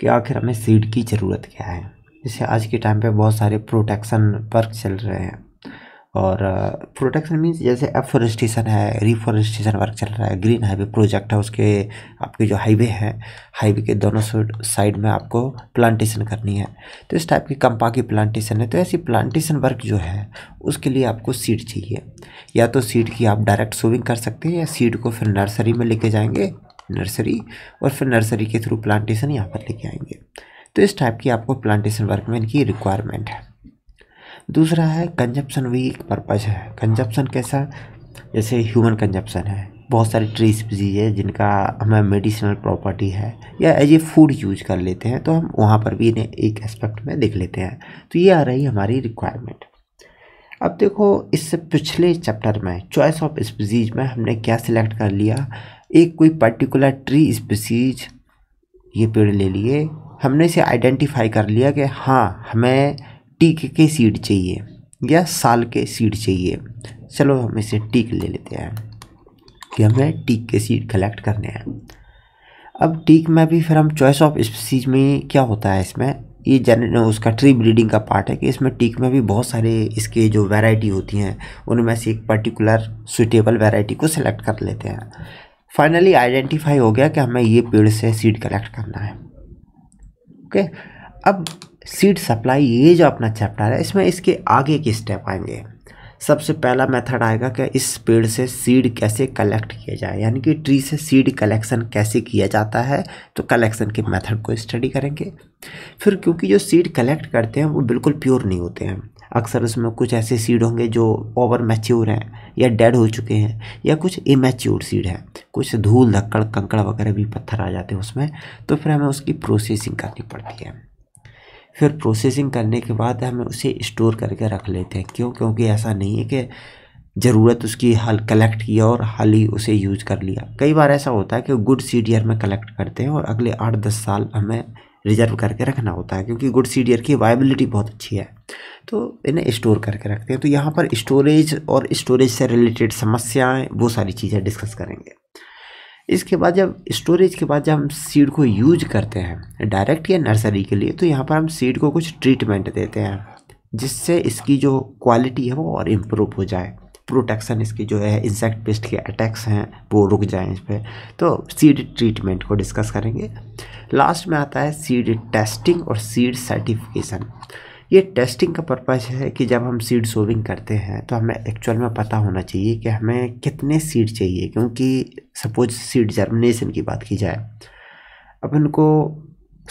कि आखिर हमें सीड की ज़रूरत क्या है जैसे आज के टाइम पे बहुत सारे प्रोटेक्शन वर्क चल रहे हैं और प्रोटेक्शन मीन्स जैसे एफोरेस्टेशन है रिफॉरेस्टेशन वर्क चल रहा है ग्रीन हाईवे प्रोजेक्ट है उसके आपके जो हाईवे है हाईवे के दोनों साइड में आपको प्लांटेशन करनी है तो इस टाइप की कंपा की प्लांटेशन है तो ऐसी प्लांटेशन वर्क जो है उसके लिए आपको सीड चाहिए या तो सीड की आप डायरेक्ट सोविंग कर सकते हैं या सीड को फिर नर्सरी में लेके जाएंगे नर्सरी और फिर नर्सरी के थ्रू प्लांटेशन यहाँ पर लेके आएंगे तो इस टाइप की आपको प्लांटेशन वर्क में इनकी रिक्वायरमेंट है दूसरा है कंजप्शन भी एक पर्पज़ है कंजप्शन कैसा जैसे ह्यूमन कंजप्शन है बहुत सारी ट्री स्पीसीज है जिनका हमें मेडिसिनल प्रॉपर्टी है या एज ए फूड यूज कर लेते हैं तो हम वहाँ पर भी इन्हें एक एस्पेक्ट में देख लेते हैं तो ये आ रही हमारी रिक्वायरमेंट अब देखो इससे पिछले चैप्टर में चॉइस ऑफ स्पीजीज में हमने क्या सिलेक्ट कर लिया एक कोई पर्टिकुलर ट्री स्पीसीज ये पेड़ ले लिए हमने इसे आइडेंटिफाई कर लिया कि हाँ हमें टीक के सीड चाहिए या साल के सीड चाहिए चलो हम इसे टीक ले लेते हैं कि हमें टीक के सीड कलेक्ट करने हैं अब टीक में भी फिर हम चॉइस ऑफ स्पीसीज में क्या होता है इसमें ये जन उसका ट्री ब्रीडिंग का पार्ट है कि इसमें टीक में भी बहुत सारे इसके जो वैरायटी होती हैं उनमें से एक पर्टिकुलर सुटेबल वैरायटी को सिलेक्ट कर लेते हैं फाइनली आइडेंटिफाई हो गया कि हमें ये पेड़ से सीड कलेक्ट करना है ओके अब सीड सप्लाई ये जो अपना चैप्टर है इसमें इसके आगे के स्टेप आएंगे सबसे पहला मेथड आएगा कि इस पेड़ से सीड कैसे कलेक्ट किया जाए यानी कि ट्री से सीड कलेक्शन कैसे किया जाता है तो कलेक्शन के मेथड को स्टडी करेंगे फिर क्योंकि जो सीड कलेक्ट करते हैं वो बिल्कुल प्योर नहीं होते हैं अक्सर उसमें कुछ ऐसे सीड होंगे जो ओवर मैच्योर हैं या डेड हो चुके हैं या कुछ इमेच्योर सीड हैं कुछ धूल धक्कड़ कंकड़ वगैरह भी पत्थर आ जाते हैं उसमें तो फिर हमें उसकी प्रोसेसिंग करनी पड़ती है फिर प्रोसेसिंग करने के बाद हमें उसे स्टोर करके रख लेते हैं क्यों क्योंकि ऐसा नहीं है कि ज़रूरत उसकी हल कलेक्ट किया और हाल ही उसे यूज कर लिया कई बार ऐसा होता है कि गुड सीड ईयर में कलेक्ट करते हैं और अगले आठ दस साल हमें रिजर्व करके रखना होता है क्योंकि गुड सीडियर की वायबिलिटी बहुत अच्छी है तो इन्हें स्टोर करके रखते हैं तो यहाँ पर स्टोरेज और स्टोरेज से रिलेटेड समस्याएँ वो सारी चीज़ें डिस्कस करेंगे इसके बाद जब स्टोरेज के बाद जब हम सीड को यूज करते हैं डायरेक्ट या नर्सरी के लिए तो यहाँ पर हम सीड को कुछ ट्रीटमेंट देते हैं जिससे इसकी जो क्वालिटी है वो और इम्प्रूव हो जाए प्रोटेक्शन इसकी जो है इंसेक्ट पेस्ट के अटैक्स हैं वो रुक जाएँ इस पर तो सीड ट्रीटमेंट को डिस्कस करेंगे लास्ट में आता है सीड टेस्टिंग और सीड सर्टिफिकेशन ये टेस्टिंग का पर्पज़ है कि जब हम सीड सोविंग करते हैं तो हमें एक्चुअल में पता होना चाहिए कि हमें कितने सीड चाहिए क्योंकि सपोज सीड जर्मिनेशन की बात की जाए अपन को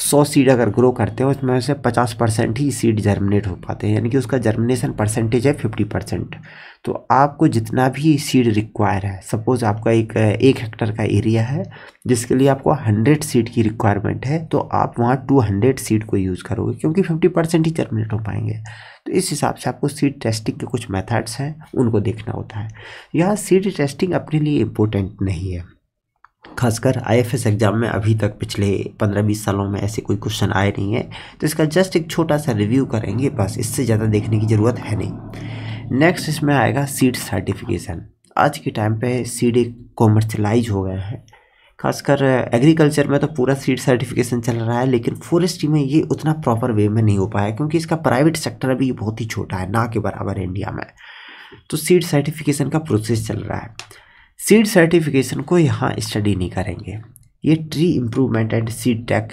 सौ सीड अगर ग्रो करते हैं उसमें से पचास परसेंट ही सीड जर्मिनेट हो पाते हैं यानी कि उसका जर्मिनेशन परसेंटेज है फिफ्टी परसेंट तो आपको जितना भी सीड रिक्वायर है सपोज़ आपका एक एक हेक्टर का एरिया है जिसके लिए आपको हंड्रेड सीड की रिक्वायरमेंट है तो आप वहाँ टू हंड्रेड सीड को यूज़ करोगे क्योंकि फिफ्टी परसेंट ही जर्मिनेट हो पाएंगे तो इस हिसाब से आपको सीड टेस्टिंग के कुछ मेथड्स हैं उनको देखना होता है यहाँ सीड टेस्टिंग अपने लिए इम्पोर्टेंट नहीं है खासकर आईएफएस एग्ज़ाम में अभी तक पिछले 15-20 सालों में ऐसे कोई क्वेश्चन आए नहीं है तो इसका जस्ट एक छोटा सा रिव्यू करेंगे बस इससे ज़्यादा देखने की ज़रूरत है नहीं नेक्स्ट इसमें आएगा सीट सर्टिफिकेशन आज के टाइम पे सीड एक कॉमर्शलाइज हो गया है खासकर एग्रीकल्चर में तो पूरा सीड सर्टिफिकेशन चल रहा है लेकिन फॉरेस्ट्री में ये उतना प्रॉपर वे में नहीं हो पाया क्योंकि इसका प्राइवेट सेक्टर अभी बहुत ही छोटा है ना के बराबर इंडिया में तो सीड सर्टिफिकेशन का प्रोसेस चल रहा है सीड सर्टिफिकेशन को यहाँ स्टडी नहीं करेंगे ये tree improvement and seed tech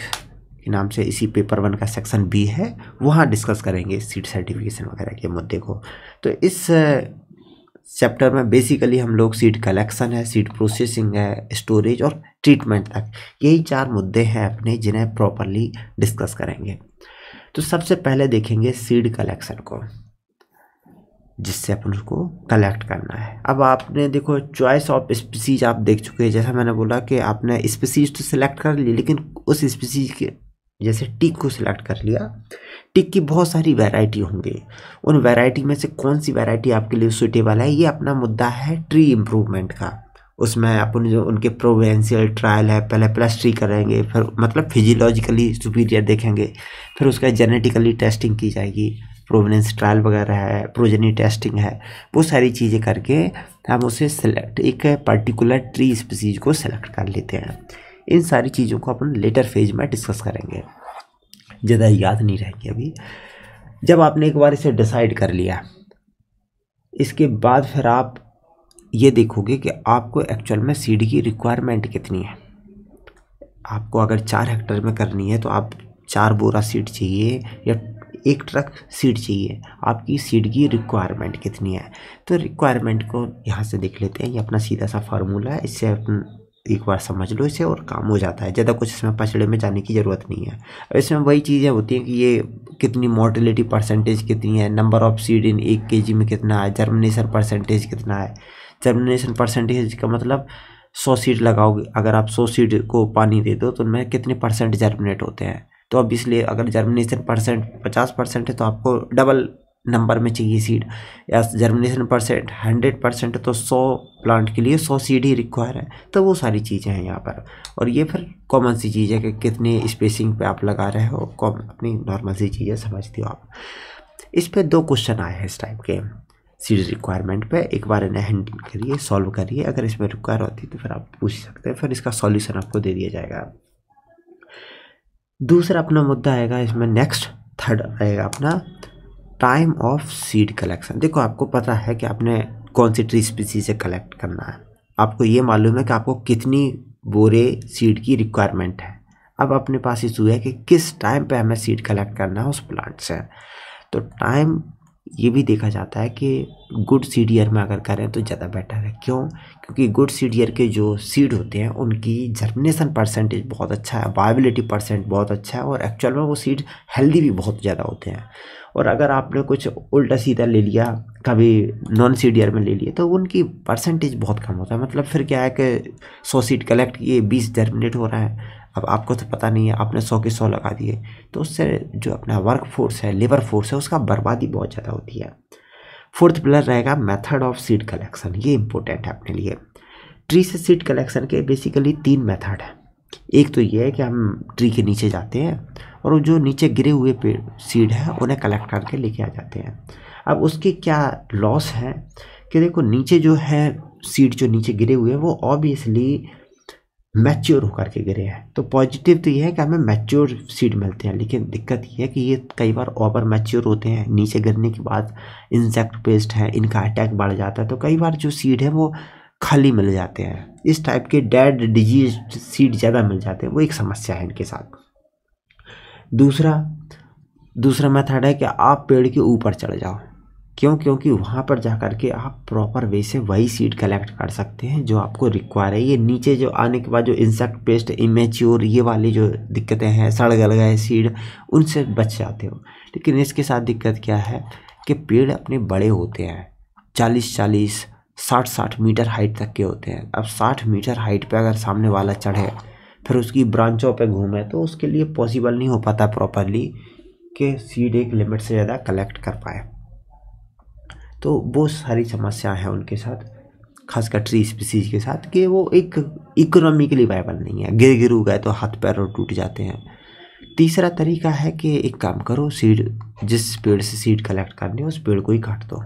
के नाम से इसी पेपर वन का सेक्शन बी है वहाँ डिस्कस करेंगे सीड सर्टिफिकेशन वगैरह के मुद्दे को तो इस चैप्टर में बेसिकली हम लोग सीड कलेक्शन है सीड प्रोसेसिंग है स्टोरेज और ट्रीटमेंट तक यही चार मुद्दे हैं अपने जिन्हें प्रॉपरली डिस्कस करेंगे तो सबसे पहले देखेंगे सीड कलेक्शन को जिससे अपन उसको कलेक्ट करना है अब आपने देखो चॉइस ऑफ स्पीसीज आप देख चुके हैं जैसा मैंने बोला कि आपने स्पीसीज तो सिलेक्ट कर ली लेकिन उस स्पीसीज के जैसे टिक को सिलेक्ट कर लिया टिक की बहुत सारी वैरायटी होंगी उन वैरायटी में से कौन सी वैरायटी आपके लिए सुटेबल है ये अपना मुद्दा है ट्री इम्प्रूवमेंट का उसमें अपन जो उनके प्रोवेंशियल ट्रायल है पहले प्लस ट्री करेंगे फिर मतलब फिजियोलॉजिकली सुपीरियर देखेंगे फिर उसका जेनेटिकली टेस्टिंग की जाएगी प्रोविनेंस ट्रायल वगैरह है प्रोजेनी टेस्टिंग है वो सारी चीज़ें करके हम उसे सेलेक्ट एक पर्टिकुलर ट्री स्पीसीज को सेलेक्ट कर लेते हैं इन सारी चीज़ों को अपन लेटर फेज में डिस्कस करेंगे ज़्यादा याद नहीं रहेंगे अभी जब आपने एक बार इसे डिसाइड कर लिया इसके बाद फिर आप ये देखोगे कि आपको एक्चुअल में सीड की रिक्वायरमेंट कितनी है आपको अगर चार हेक्टर में करनी है तो आप चार बोरा सीड चाहिए या एक ट्रक सीट चाहिए आपकी सीट की रिक्वायरमेंट कितनी है तो रिक्वायरमेंट को यहाँ से देख लेते हैं ये अपना सीधा सा फार्मूला है इससे अपन एक बार समझ लो इसे और काम हो जाता है ज़्यादा कुछ इसमें पछड़े में जाने की ज़रूरत नहीं है इसमें वही चीज़ें होती हैं कि ये कितनी मोर्टिलिटी परसेंटेज कितनी है नंबर ऑफ सीड इन एक के में कितना है जर्मिनेशन परसेंटेज कितना है जर्मिनेशन परसेंटेज का मतलब सौ सीड लगाओगे अगर आप सौ सीड को पानी दे दो तो उनमें कितने परसेंट जर्मिनेट होते हैं तो अब इसलिए अगर जर्मिनेशन परसेंट पचास परसेंट है तो आपको डबल नंबर में चाहिए सीड या जर्मिनेशन परसेंट हंड्रेड परसेंट तो सौ प्लांट के लिए सौ सीड ही रिक्वायर है तो वो सारी चीज़ें हैं यहाँ पर और ये फिर कॉमन सी चीज़ है कि कितने स्पेसिंग पे आप लगा रहे हो कॉम अपनी नॉर्मल सी चीज़ें समझते हो आप इस पर दो क्वेश्चन आए हैं इस टाइप के सीड रिक्वायरमेंट पे एक बार इन्हें हैंडल करिए सॉल्व करिए अगर इसमें रिक्वायर होती है तो फिर आप पूछ सकते हैं फिर इसका सॉल्यूशन आपको दे दिया जाएगा दूसरा अपना मुद्दा आएगा इसमें नेक्स्ट थर्ड आएगा अपना टाइम ऑफ सीड कलेक्शन देखो आपको पता है कि आपने कौन सी ट्री स्पीसी से कलेक्ट करना है आपको ये मालूम है कि आपको कितनी बोरे सीड की रिक्वायरमेंट है अब अपने पास इशू है कि किस टाइम पे हमें सीड कलेक्ट करना है उस प्लांट से तो टाइम ये भी देखा जाता है कि गुड सीडियर में अगर करें तो ज़्यादा बेटर है क्यों क्योंकि गुड सीडियर के जो सीड होते हैं उनकी जर्मिनेशन परसेंटेज बहुत अच्छा है वायबिलिटी परसेंट बहुत अच्छा है और एक्चुअल में वो सीड हेल्दी भी बहुत ज़्यादा होते हैं और अगर आपने कुछ उल्टा सीधा ले लिया कभी नॉन सी में ले लिया तो उनकी परसेंटेज बहुत कम होता है मतलब फिर क्या है कि सौ सीट कलेक्ट किए बीस जर्मिनेट हो रहा है अब आपको तो पता नहीं है आपने सौ के सौ लगा दिए तो उससे जो अपना वर्क फोर्स है लेबर फोर्स है उसका बर्बादी बहुत ज़्यादा होती है फोर्थ पिलर रहेगा मेथड ऑफ सीड कलेक्शन ये इंपॉर्टेंट है अपने लिए ट्री से सीड कलेक्शन के बेसिकली तीन मेथड हैं एक तो ये है कि हम ट्री के नीचे जाते हैं और वो जो नीचे गिरे हुए पेड़ सीड है उन्हें कलेक्ट करके लेके आ जाते हैं अब उसके क्या लॉस है कि देखो नीचे जो है सीड जो नीचे गिरे हुए हैं वो ऑब्वियसली मैच्योर होकर के गिरे हैं तो पॉजिटिव तो ये है कि हमें मैच्योर सीड मिलते हैं लेकिन दिक्कत ये है कि ये कई बार ओवर मैच्योर होते हैं नीचे गिरने के बाद इंसेक्ट पेस्ट है इनका अटैक बढ़ जाता है तो कई बार जो सीड है वो खाली मिल जाते हैं इस टाइप के डेड डिजीज सीड ज़्यादा मिल जाते हैं वो एक समस्या है इनके साथ दूसरा दूसरा मेथड है कि आप पेड़ के ऊपर चढ़ जाओ क्यों क्योंकि वहाँ पर जा कर के आप प्रॉपर वे से वही सीड कलेक्ट कर सकते हैं जो आपको रिक्वायर है ये नीचे जो आने के बाद जो इंसेक्ट पेस्ट इमेच्योर ये वाली जो दिक्कतें हैं सड़ गल गए सीड उनसे बच जाते हो लेकिन इसके साथ दिक्कत क्या है कि पेड़ अपने बड़े होते हैं चालीस चालीस साठ साठ मीटर हाइट तक के होते हैं अब साठ मीटर हाइट पे अगर सामने वाला चढ़े फिर उसकी ब्रांचों पे घूमे तो उसके लिए पॉसिबल नहीं हो पाता प्रॉपरली कि सीड एक लिमिट से ज़्यादा कलेक्ट कर पाए तो वो सारी समस्याएं हैं उनके साथ खासकर ट्री स्पीसीज के साथ कि वो एक इकोनॉमिकली वायबल नहीं है गिर गिर गए तो हाथ पैर और टूट जाते हैं तीसरा तरीका है कि एक काम करो सीड जिस पेड़ से सीड कलेक्ट करनी है उस पेड़ को ही काट दो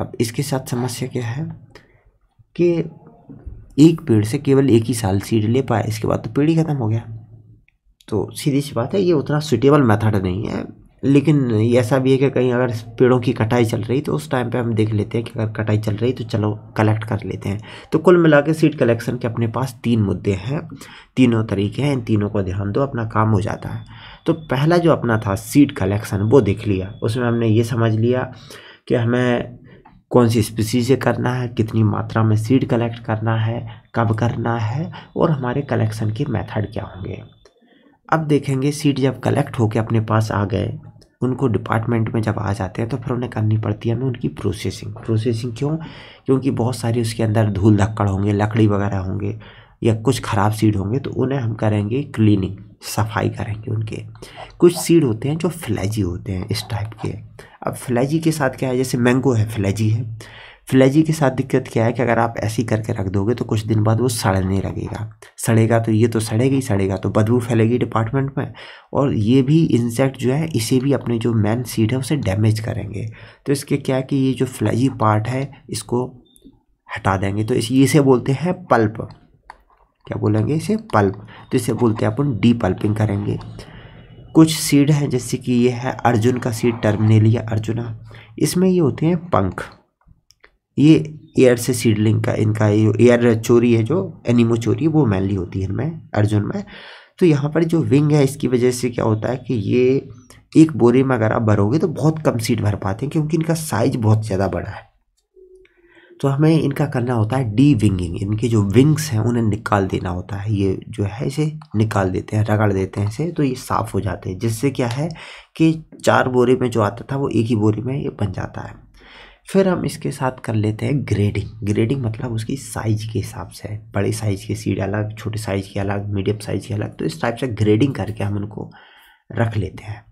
अब इसके साथ समस्या क्या है कि एक पेड़ से केवल एक ही साल सीड ले पाए इसके बाद तो पेड़ ही ख़त्म हो गया तो सीधी सी बात है ये उतना सुटेबल मेथड नहीं है लेकिन ऐसा भी है कि कहीं अगर पेड़ों की कटाई चल रही तो उस टाइम पे हम देख लेते हैं कि अगर कटाई चल रही तो चलो कलेक्ट कर लेते हैं तो कुल मिला के सीड कलेक्शन के अपने पास तीन मुद्दे हैं तीनों तरीके हैं इन तीनों को ध्यान दो अपना काम हो जाता है तो पहला जो अपना था सीड कलेक्शन वो देख लिया उसमें हमने ये समझ लिया कि हमें कौन सी स्पीसीज से करना है कितनी मात्रा में सीड कलेक्ट करना है कब करना है और हमारे कलेक्शन के मेथड क्या होंगे अब देखेंगे सीड जब कलेक्ट होकर अपने पास आ गए उनको डिपार्टमेंट में जब आ जाते हैं तो फिर उन्हें करनी पड़ती है हमें उनकी प्रोसेसिंग प्रोसेसिंग क्यों क्योंकि बहुत सारी उसके अंदर धूल धक्कड़ होंगे लकड़ी वगैरह होंगे या कुछ ख़राब सीड होंगे तो उन्हें हम करेंगे क्लीनिंग सफाई करेंगे उनके कुछ सीड होते हैं जो फ्लैजी होते हैं इस टाइप के अब फ्लैजी के साथ क्या है जैसे मैंगो है फ्लैजी है फ्लैजी के साथ दिक्कत क्या है कि अगर आप ऐसी करके रख दोगे तो कुछ दिन बाद वो सड़ने लगेगा सड़ेगा तो ये तो सड़ेगा ही सड़ेगा तो बदबू फैलेगी डिपार्टमेंट में और ये भी इंसेक्ट जो है इसे भी अपने जो मैन सीड है उसे डैमेज करेंगे तो इसके क्या है कि ये जो फ्लैजी पार्ट है इसको हटा देंगे तो इस इसे बोलते हैं पल्प क्या बोलेंगे इसे पल्प तो इसे बोलते हैं अपन डी पल्पिंग करेंगे कुछ सीड हैं जैसे कि ये है अर्जुन का सीड टर्मिनेलिया अर्जुना इसमें ये होते हैं पंख ये एयर से सीडलिंग का इनका ये एयर चोरी है जो एनिमो चोरी वो मैनली होती है इनमें अर्जुन में तो यहाँ पर जो विंग है इसकी वजह से क्या होता है कि ये एक बोरी में अगर आप भरोगे तो बहुत कम सीट भर पाते हैं क्योंकि इनका साइज बहुत ज़्यादा बड़ा है तो हमें इनका करना होता है डी विंगिंग इनके जो विंग्स हैं उन्हें निकाल देना होता है ये जो है इसे निकाल देते हैं रगड़ देते हैं इसे तो ये साफ़ हो जाते हैं जिससे क्या है कि चार बोरे में जो आता था वो एक ही बोरे में ये बन जाता है फिर हम इसके साथ कर लेते हैं ग्रेडिंग ग्रेडिंग मतलब उसकी साइज के हिसाब से बड़े साइज़ के सीड अलग छोटे साइज़ के अलग मीडियम साइज़ के अलग तो इस टाइप से ग्रेडिंग करके हम उनको रख लेते हैं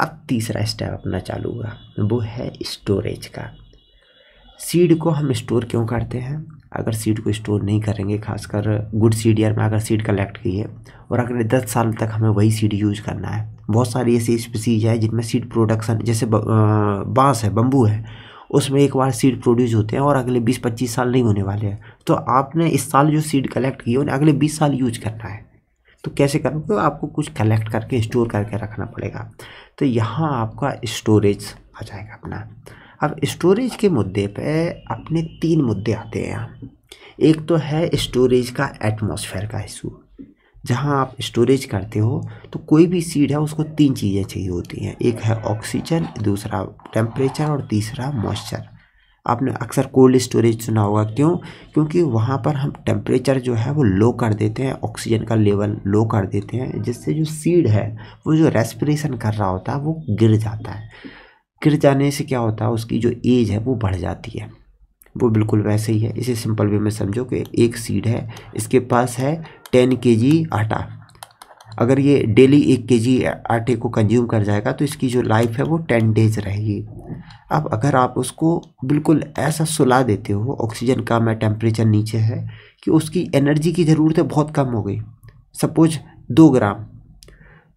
अब तीसरा स्टेप अपना चालू हुआ वो है स्टोरेज का सीड को हम स्टोर क्यों करते हैं अगर सीड को स्टोर नहीं करेंगे खासकर गुड सीड ईयर में अगर सीड कलेक्ट की है और अगले दस साल तक हमें वही सीड यूज करना है बहुत सारी ऐसी स्पीसीज है जिनमें सीड प्रोडक्शन जैसे बांस है बम्बू है उसमें एक बार सीड प्रोड्यूस होते हैं और अगले 20-25 साल नहीं होने वाले हैं तो आपने इस साल जो सीड कलेक्ट की है उन्हें अगले 20 साल यूज करना है तो कैसे करोगे तो आपको कुछ कलेक्ट करके स्टोर करके रखना पड़ेगा तो यहाँ आपका स्टोरेज आ जाएगा अपना अब स्टोरेज के मुद्दे पे अपने तीन मुद्दे आते हैं यहाँ एक तो है स्टोरेज का एटमॉस्फेयर का इशू जहाँ आप स्टोरेज करते हो तो कोई भी सीड है उसको तीन चीज़ें चाहिए होती हैं एक है ऑक्सीजन दूसरा टेम्परेचर और तीसरा मॉइस्चर आपने अक्सर कोल्ड स्टोरेज सुना होगा क्यों क्योंकि वहाँ पर हम टेम्परेचर जो है वो लो कर देते हैं ऑक्सीजन का लेवल लो कर देते हैं जिससे जो सीड है वो जो रेस्पिरेशन कर रहा होता है वो गिर जाता है गिर जाने से क्या होता है उसकी जो एज है वो बढ़ जाती है वो बिल्कुल वैसे ही है इसे सिंपल वे में समझो कि एक सीड है इसके पास है टेन के आटा अगर ये डेली एक के आटे को कंज्यूम कर जाएगा तो इसकी जो लाइफ है वो टेन डेज रहेगी अब अगर आप उसको बिल्कुल ऐसा सुला देते हो ऑक्सीजन कम है टेम्परेचर नीचे है कि उसकी एनर्जी की ज़रूरत है बहुत कम हो गई सपोज दो ग्राम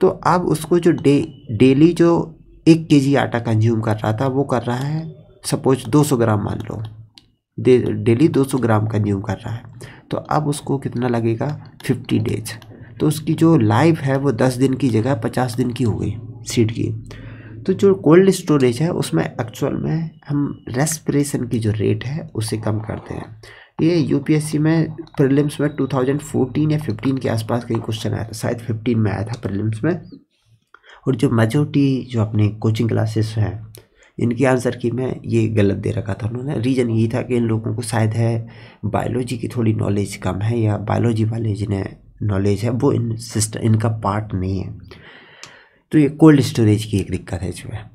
तो अब उसको जो डे डेली जो एक के आटा कंज्यूम कर रहा था वो कर रहा है सपोज 200 ग्राम मान लो डेली 200 ग्राम कंज्यूम कर रहा है तो अब उसको कितना लगेगा 50 डेज तो उसकी जो लाइफ है वो 10 दिन की जगह 50 दिन की हो गई सीड की तो जो कोल्ड स्टोरेज है उसमें एक्चुअल में हम रेस्परेशन की जो रेट है उसे कम करते हैं ये यूपीएससी में प्रीलिम्स में 2014 या 15 के आसपास कहीं क्वेश्चन आया था शायद 15 में आया था प्रीलिम्स में और जो मेजोरिटी जो अपने कोचिंग क्लासेस हैं इनकी आंसर की मैं ये गलत दे रखा था उन्होंने रीज़न ये था कि इन लोगों को शायद है बायोलॉजी की थोड़ी नॉलेज कम है या बायोलॉजी वाले जिन्हें नॉलेज है वो इन सिस्टम इनका पार्ट नहीं है तो ये कोल्ड स्टोरेज की एक दिक्कत है जो है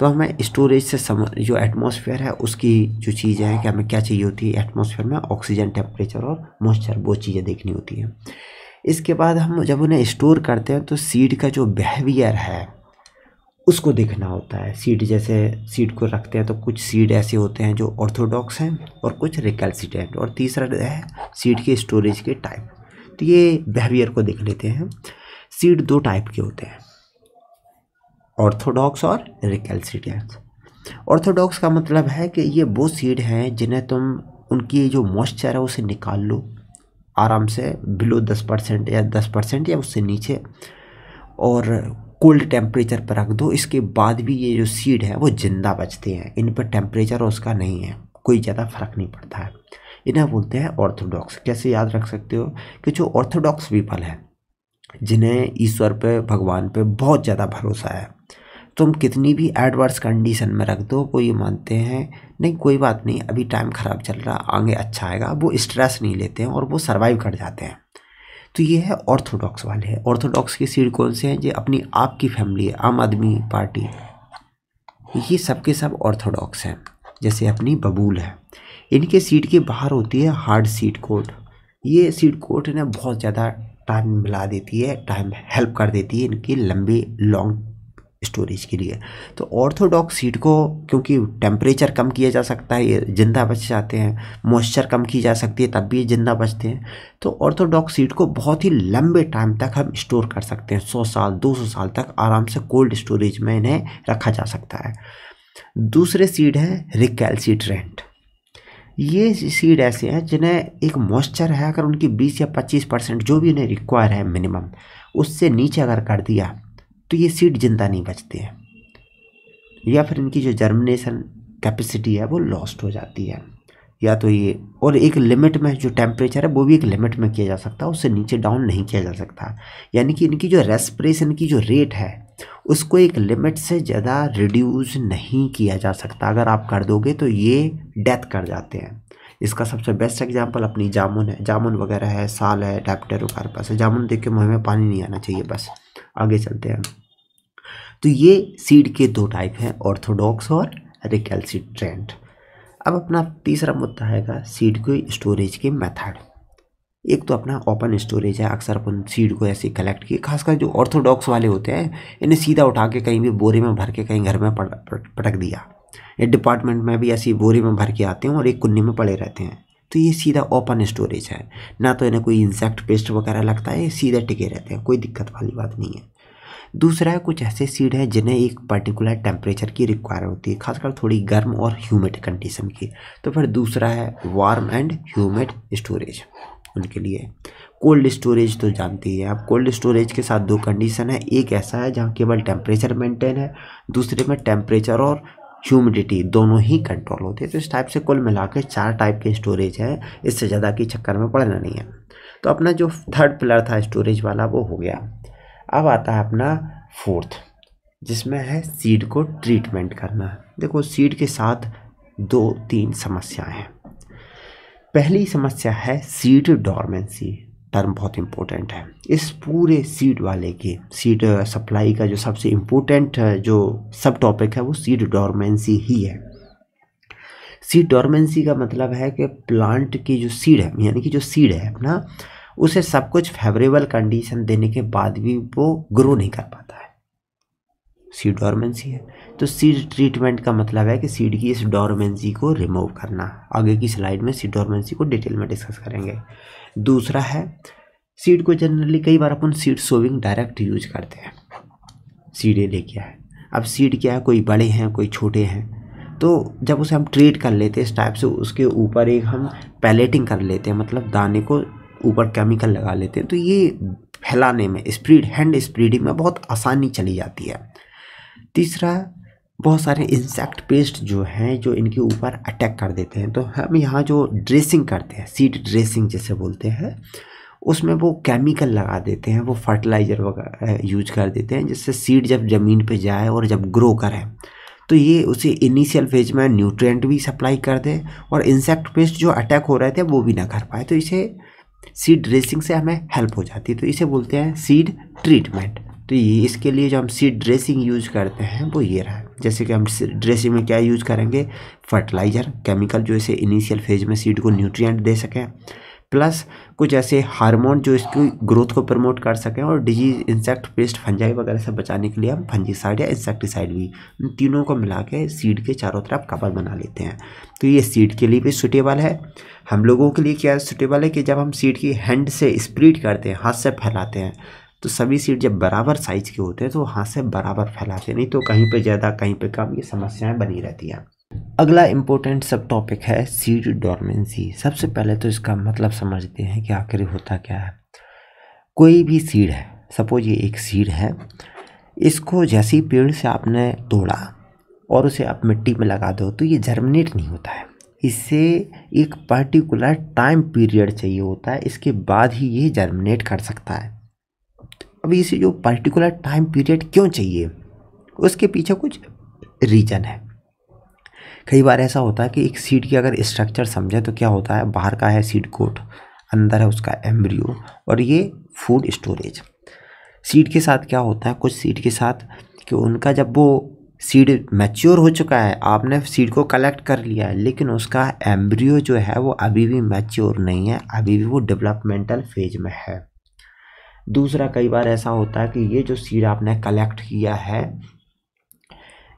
तो हमें स्टोरेज से सम जो एटमॉस्फेयर है उसकी जो चीज़ें हैं कि हमें क्या चाहिए होती है एटमॉस्फेयर में ऑक्सीजन टेम्परेचर और मॉइस्चर वो चीज़ें देखनी होती हैं इसके बाद हम जब उन्हें स्टोर करते हैं तो सीड का जो बिहेवियर है उसको देखना होता है सीड जैसे सीड को रखते हैं तो कुछ सीड ऐसे होते हैं जो ऑर्थोडॉक्स हैं और कुछ रिकल्सिडेंट और तीसरा है सीड के स्टोरेज के टाइप तो ये बिहेवियर को देख लेते हैं सीड दो टाइप के होते हैं ऑर्थोडॉक्स और रिकल्सिडेंट ऑर्थोडॉक्स का मतलब है कि ये वो सीड हैं जिन्हें तुम उनकी जो मॉइस्चर है उसे निकाल लो आराम से बिलो दस परसेंट या दस परसेंट या उससे नीचे और कोल्ड टेम्परेचर पर रख दो इसके बाद भी ये जो सीड है वो ज़िंदा बचते हैं इन पर टेम्परेचर उसका नहीं है कोई ज़्यादा फ़र्क नहीं पड़ता है इन्हें बोलते हैं ऑर्थोडॉक्स कैसे याद रख सकते हो कि जो ऑर्थोडॉक्स पीपल हैं जिन्हें ईश्वर पे भगवान पे बहुत ज़्यादा भरोसा है तुम कितनी भी एडवर्स कंडीशन में रख दो वो ये मानते हैं नहीं कोई बात नहीं अभी टाइम ख़राब चल रहा आगे अच्छा आएगा वो स्ट्रेस नहीं लेते हैं और वो सर्वाइव कर जाते हैं तो ये है ऑर्थोडॉक्स वाले हैं ऑर्थोडॉक्स के सीढ़ कौन से हैं जो अपनी आपकी फैमिली है आम आदमी पार्टी ये सब के सब ऑर्थोडॉक्स हैं जैसे अपनी बबूल है इनके सीट के बाहर होती है हार्ड सीट कोट ये सीट कोट ना बहुत ज़्यादा टाइम मिला देती है टाइम हेल्प कर देती है इनकी लंबी लॉन्ग स्टोरेज के लिए तो ऑर्थोडॉक्स सीड को क्योंकि टेम्परेचर कम किया जा सकता है ये जिंदा बच जाते हैं मॉइस्चर कम की जा सकती है तब भी ये जिंदा बचते हैं तो ऑर्थोडॉक्स सीड को बहुत ही लंबे टाइम तक हम स्टोर कर सकते हैं सौ साल दो सौ साल तक आराम से कोल्ड स्टोरेज में इन्हें रखा जा सकता है दूसरे सीड है रिकैल्सिट्रेंट ये सीड ऐसे हैं जिन्हें एक मॉइस्चर है अगर उनकी 20 या 25 परसेंट जो भी इन्हें रिक्वायर है मिनिमम उससे नीचे अगर कर दिया तो ये सीट जिंदा नहीं बचती है या फिर इनकी जो जर्मिनेशन कैपेसिटी है वो लॉस्ट हो जाती है या तो ये और एक लिमिट में जो टेम्परेचर है वो भी एक लिमिट में किया जा सकता है उससे नीचे डाउन नहीं किया जा सकता यानी कि इनकी जो रेस्परेशन की जो रेट है उसको एक लिमिट से ज़्यादा रिड्यूस नहीं किया जा सकता अगर आप कर दोगे तो ये डेथ कर जाते हैं इसका सबसे बेस्ट एग्जाम्पल अपनी जामुन है जामुन वगैरह है साल है डेप्टेरोकार्पस है जामुन देख के मुँह में पानी नहीं आना चाहिए बस आगे चलते हैं तो ये सीड के दो टाइप हैं ऑर्थोडॉक्स और रिकैल्सिट्रेंट अब अपना तीसरा मुद्दा आएगा सीड के स्टोरेज के मेथड एक तो अपना ओपन स्टोरेज है अक्सर अपन सीड को ऐसे कलेक्ट किए खासकर जो ऑर्थोडॉक्स वाले होते हैं इन्हें सीधा उठा के कहीं भी बोरे में भर के कहीं घर में पटक दिया ये डिपार्टमेंट में भी ऐसी बोरे में भर के आते हैं और एक कुन्नी में पड़े रहते हैं तो ये सीधा ओपन स्टोरेज है ना तो इन्हें कोई इंसेक्ट पेस्ट वगैरह लगता है सीधा टिके रहते हैं कोई दिक्कत वाली बात नहीं है दूसरा है कुछ ऐसे सीड है जिन्हें एक पर्टिकुलर टेम्परेचर की रिक्वायर होती है खासकर थोड़ी गर्म और ह्यूमिड कंडीशन की तो फिर दूसरा है वार्म एंड ह्यूमिड स्टोरेज उनके लिए कोल्ड स्टोरेज तो जानते ही हैं आप कोल्ड स्टोरेज के साथ दो कंडीशन है एक ऐसा है जहाँ केवल टेम्परेचर मेंटेन है दूसरे में टेम्परेचर और ह्यूमिडिटी दोनों ही कंट्रोल होते हैं तो इस टाइप से कुल मिला के चार टाइप के स्टोरेज हैं इससे ज़्यादा के चक्कर में पड़ना नहीं है तो अपना जो थर्ड पिलर था स्टोरेज वाला वो हो गया अब आता है अपना फोर्थ जिसमें है सीड को ट्रीटमेंट करना देखो सीड के साथ दो तीन समस्याएं हैं पहली समस्या है सीड डॉर्मेंसी टर्म बहुत इम्पोर्टेंट है इस पूरे सीड वाले की सीड सप्लाई का जो सबसे इम्पोर्टेंट जो सब टॉपिक है वो सीड डॉर्मेंसी ही है सीड डॉर्मेंसी का मतलब है कि प्लांट की जो सीड है यानी कि जो सीड है अपना उसे सब कुछ फेवरेबल कंडीशन देने के बाद भी वो ग्रो नहीं कर पाता है सीड डॉर्मेंसी है तो सीड ट्रीटमेंट का मतलब है कि सीड की इस डॉर्मेंसी को रिमूव करना आगे की स्लाइड में सीड डॉर्मेंसी को डिटेल में डिस्कस करेंगे दूसरा है सीड को जनरली कई बार अपन सीड सोविंग डायरेक्ट यूज करते हैं सीडें लेके आए अब सीड क्या है कोई बड़े हैं कोई छोटे हैं तो जब उसे हम ट्रीट कर लेते हैं इस टाइप से उसके ऊपर एक हम पैलेटिंग कर लेते हैं मतलब दाने को ऊपर केमिकल लगा लेते हैं तो ये फैलाने में स्प्रीड हैंड स्प्रीडिंग में बहुत आसानी चली जाती है तीसरा बहुत सारे इंसेक्ट पेस्ट जो हैं जो इनके ऊपर अटैक कर देते हैं तो हम यहाँ जो ड्रेसिंग करते हैं सीड ड्रेसिंग जैसे बोलते हैं उसमें वो केमिकल लगा देते हैं वो फर्टिलाइज़र वगैरह यूज कर देते हैं जिससे सीड जब ज़मीन पे जाए और जब ग्रो करें तो ये उसे इनिशियल फेज में न्यूट्रिएंट भी सप्लाई कर दे और इंसेक्ट पेस्ट जो अटैक हो रहे थे वो भी ना कर पाए तो इसे सीड ड्रेसिंग से हमें हेल्प हो जाती है तो इसे बोलते हैं सीड ट्रीटमेंट तो ये इसके लिए जो हम सीड ड्रेसिंग यूज करते हैं वो ये रहा जैसे कि हम ड्रेसिंग में क्या यूज करेंगे फर्टिलाइज़र केमिकल जो इसे इनिशियल फेज में सीड को न्यूट्रिएंट दे सकें प्लस कुछ ऐसे हार्मोन जो इसकी ग्रोथ को प्रमोट कर सकें और डिजीज इंसेक्ट पेस्ट फंजाई वगैरह से बचाने के लिए हम फंजीसाइड या इंसेक्टिसाइड भी इन तीनों को मिला के सीड के चारों तरफ कवर बना लेते हैं तो ये सीड के लिए भी सुटेबल है हम लोगों के लिए क्या सुटेबल है कि जब हम सीड की हैंड से स्प्रीड करते हैं हाथ से फैलाते हैं तो सभी सीट जब बराबर साइज के होते हैं तो हाथ से बराबर फैलाते नहीं तो कहीं पे ज़्यादा कहीं पे कम ये समस्याएं बनी रहती हैं अगला इम्पोर्टेंट सब टॉपिक है सीड डॉर्मेंसी सबसे पहले तो इसका मतलब समझते हैं कि आखिर होता क्या है कोई भी सीड है सपोज ये एक सीड है इसको जैसे ही पेड़ से आपने तोड़ा और उसे आप मिट्टी में लगा दो तो ये जर्मिनेट नहीं होता है इससे एक पर्टिकुलर टाइम पीरियड चाहिए होता है इसके बाद ही ये जर्मिनेट कर सकता है अब इसे जो पर्टिकुलर टाइम पीरियड क्यों चाहिए उसके पीछे कुछ रीजन है कई बार ऐसा होता है कि एक सीड की अगर स्ट्रक्चर समझें तो क्या होता है बाहर का है सीड कोट अंदर है उसका एम्ब्रियो और ये फूड स्टोरेज सीड के साथ क्या होता है कुछ सीड के साथ कि उनका जब वो सीड मैच्योर हो चुका है आपने सीड को कलेक्ट कर लिया है लेकिन उसका एम्ब्रियो जो है वो अभी भी मैच्योर नहीं है अभी भी वो डेवलपमेंटल फेज में है दूसरा कई बार ऐसा होता है कि ये जो सीड आपने कलेक्ट किया है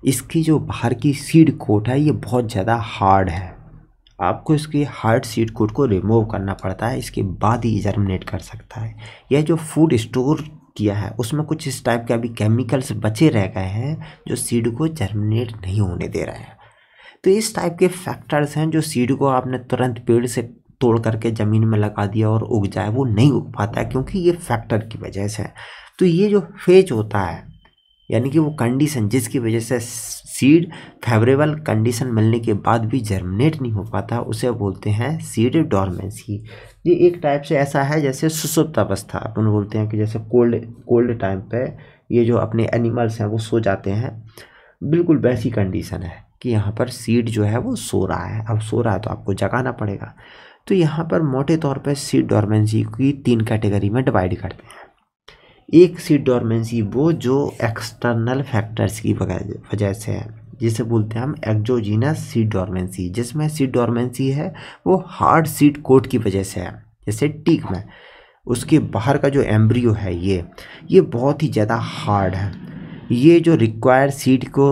इसकी जो बाहर की सीड कोट है ये बहुत ज़्यादा हार्ड है आपको इसकी हार्ड सीड कोट को रिमूव करना पड़ता है इसके बाद ही जर्मिनेट कर सकता है यह जो फूड स्टोर किया है उसमें कुछ इस टाइप के अभी केमिकल्स बचे रह गए हैं जो सीड को जर्मिनेट नहीं होने दे रहे हैं तो इस टाइप के फैक्टर्स हैं जो सीड को आपने तुरंत पेड़ से तोड़ करके ज़मीन में लगा दिया और उग जाए वो नहीं उग पाता है क्योंकि ये फैक्टर की वजह से है तो ये जो फेज होता है यानी कि वो कंडीशन जिसकी वजह से सीड फेवरेबल कंडीशन मिलने के बाद भी जर्मिनेट नहीं हो पाता उसे बोलते हैं सीड डॉर्मेंसी ये एक टाइप से ऐसा है जैसे सुसुप्त अवस्था अपन बोलते हैं कि जैसे कोल्ड कोल्ड टाइम पे ये जो अपने एनिमल्स हैं वो सो जाते हैं बिल्कुल वैसी कंडीशन है कि यहाँ पर सीड जो है वो सो रहा है अब सो रहा है तो आपको जगाना पड़ेगा तो यहाँ पर मोटे तौर पर सीड डॉर्मेंसी की तीन कैटेगरी में डिवाइड करते हैं एक सी डोरमेंसी वो जो एक्सटर्नल फैक्टर्स की वजह से है जिसे बोलते हैं हम एक्जोजीनस सीट डोरमेंसी जिसमें सीट डोरमेंसी है वो हार्ड सीट कोट की वजह से है जैसे टीक में उसके बाहर का जो एम्ब्रियो है ये ये बहुत ही ज़्यादा हार्ड है ये जो रिक्वायर सीट को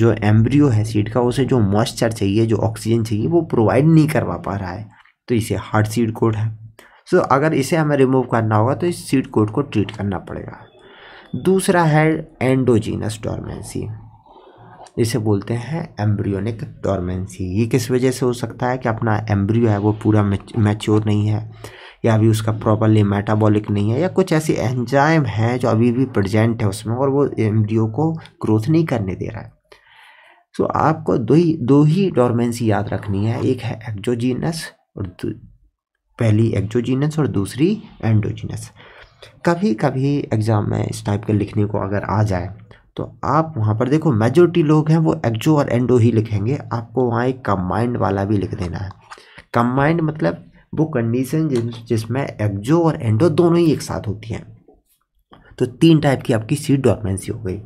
जो एम्ब्रियो है सीट का उसे जो मॉइस्चर चाहिए जो ऑक्सीजन चाहिए वो प्रोवाइड नहीं करवा पा रहा है तो इसे हार्ड सीड कोड है सो so, अगर इसे हमें रिमूव करना होगा तो इस सीड कोड को ट्रीट करना पड़ेगा दूसरा है एंडोजीनस डॉर्मेंसी इसे बोलते हैं एम्ब्रियोनिक डॉर्मेंसी ये किस वजह से हो सकता है कि अपना एम्ब्रियो है वो पूरा मैच्योर नहीं है या अभी उसका प्रॉपरली मेटाबॉलिक नहीं है या कुछ ऐसे एंजाइम हैं जो अभी भी प्रजेंट है उसमें और वो एम्ब्रियो को ग्रोथ नहीं करने दे रहा है सो so, आपको दो ही दो ही डॉर्मेंसी याद रखनी है एक है एक्जोजीनस और पहली एक्जोजीनस और दूसरी एंडोजीनस कभी कभी एग्ज़ाम में इस टाइप के लिखने को अगर आ जाए तो आप वहाँ पर देखो मेजोरिटी लोग हैं वो एक्जो और एंडो ही लिखेंगे आपको वहाँ एक कम्बाइंड वाला भी लिख देना है कम्बाइंड मतलब वो कंडीशन जिसमें एक्जो और एंडो दोनों ही एक साथ होती हैं तो तीन टाइप की आपकी सीट डॉर्मेंसी हो गई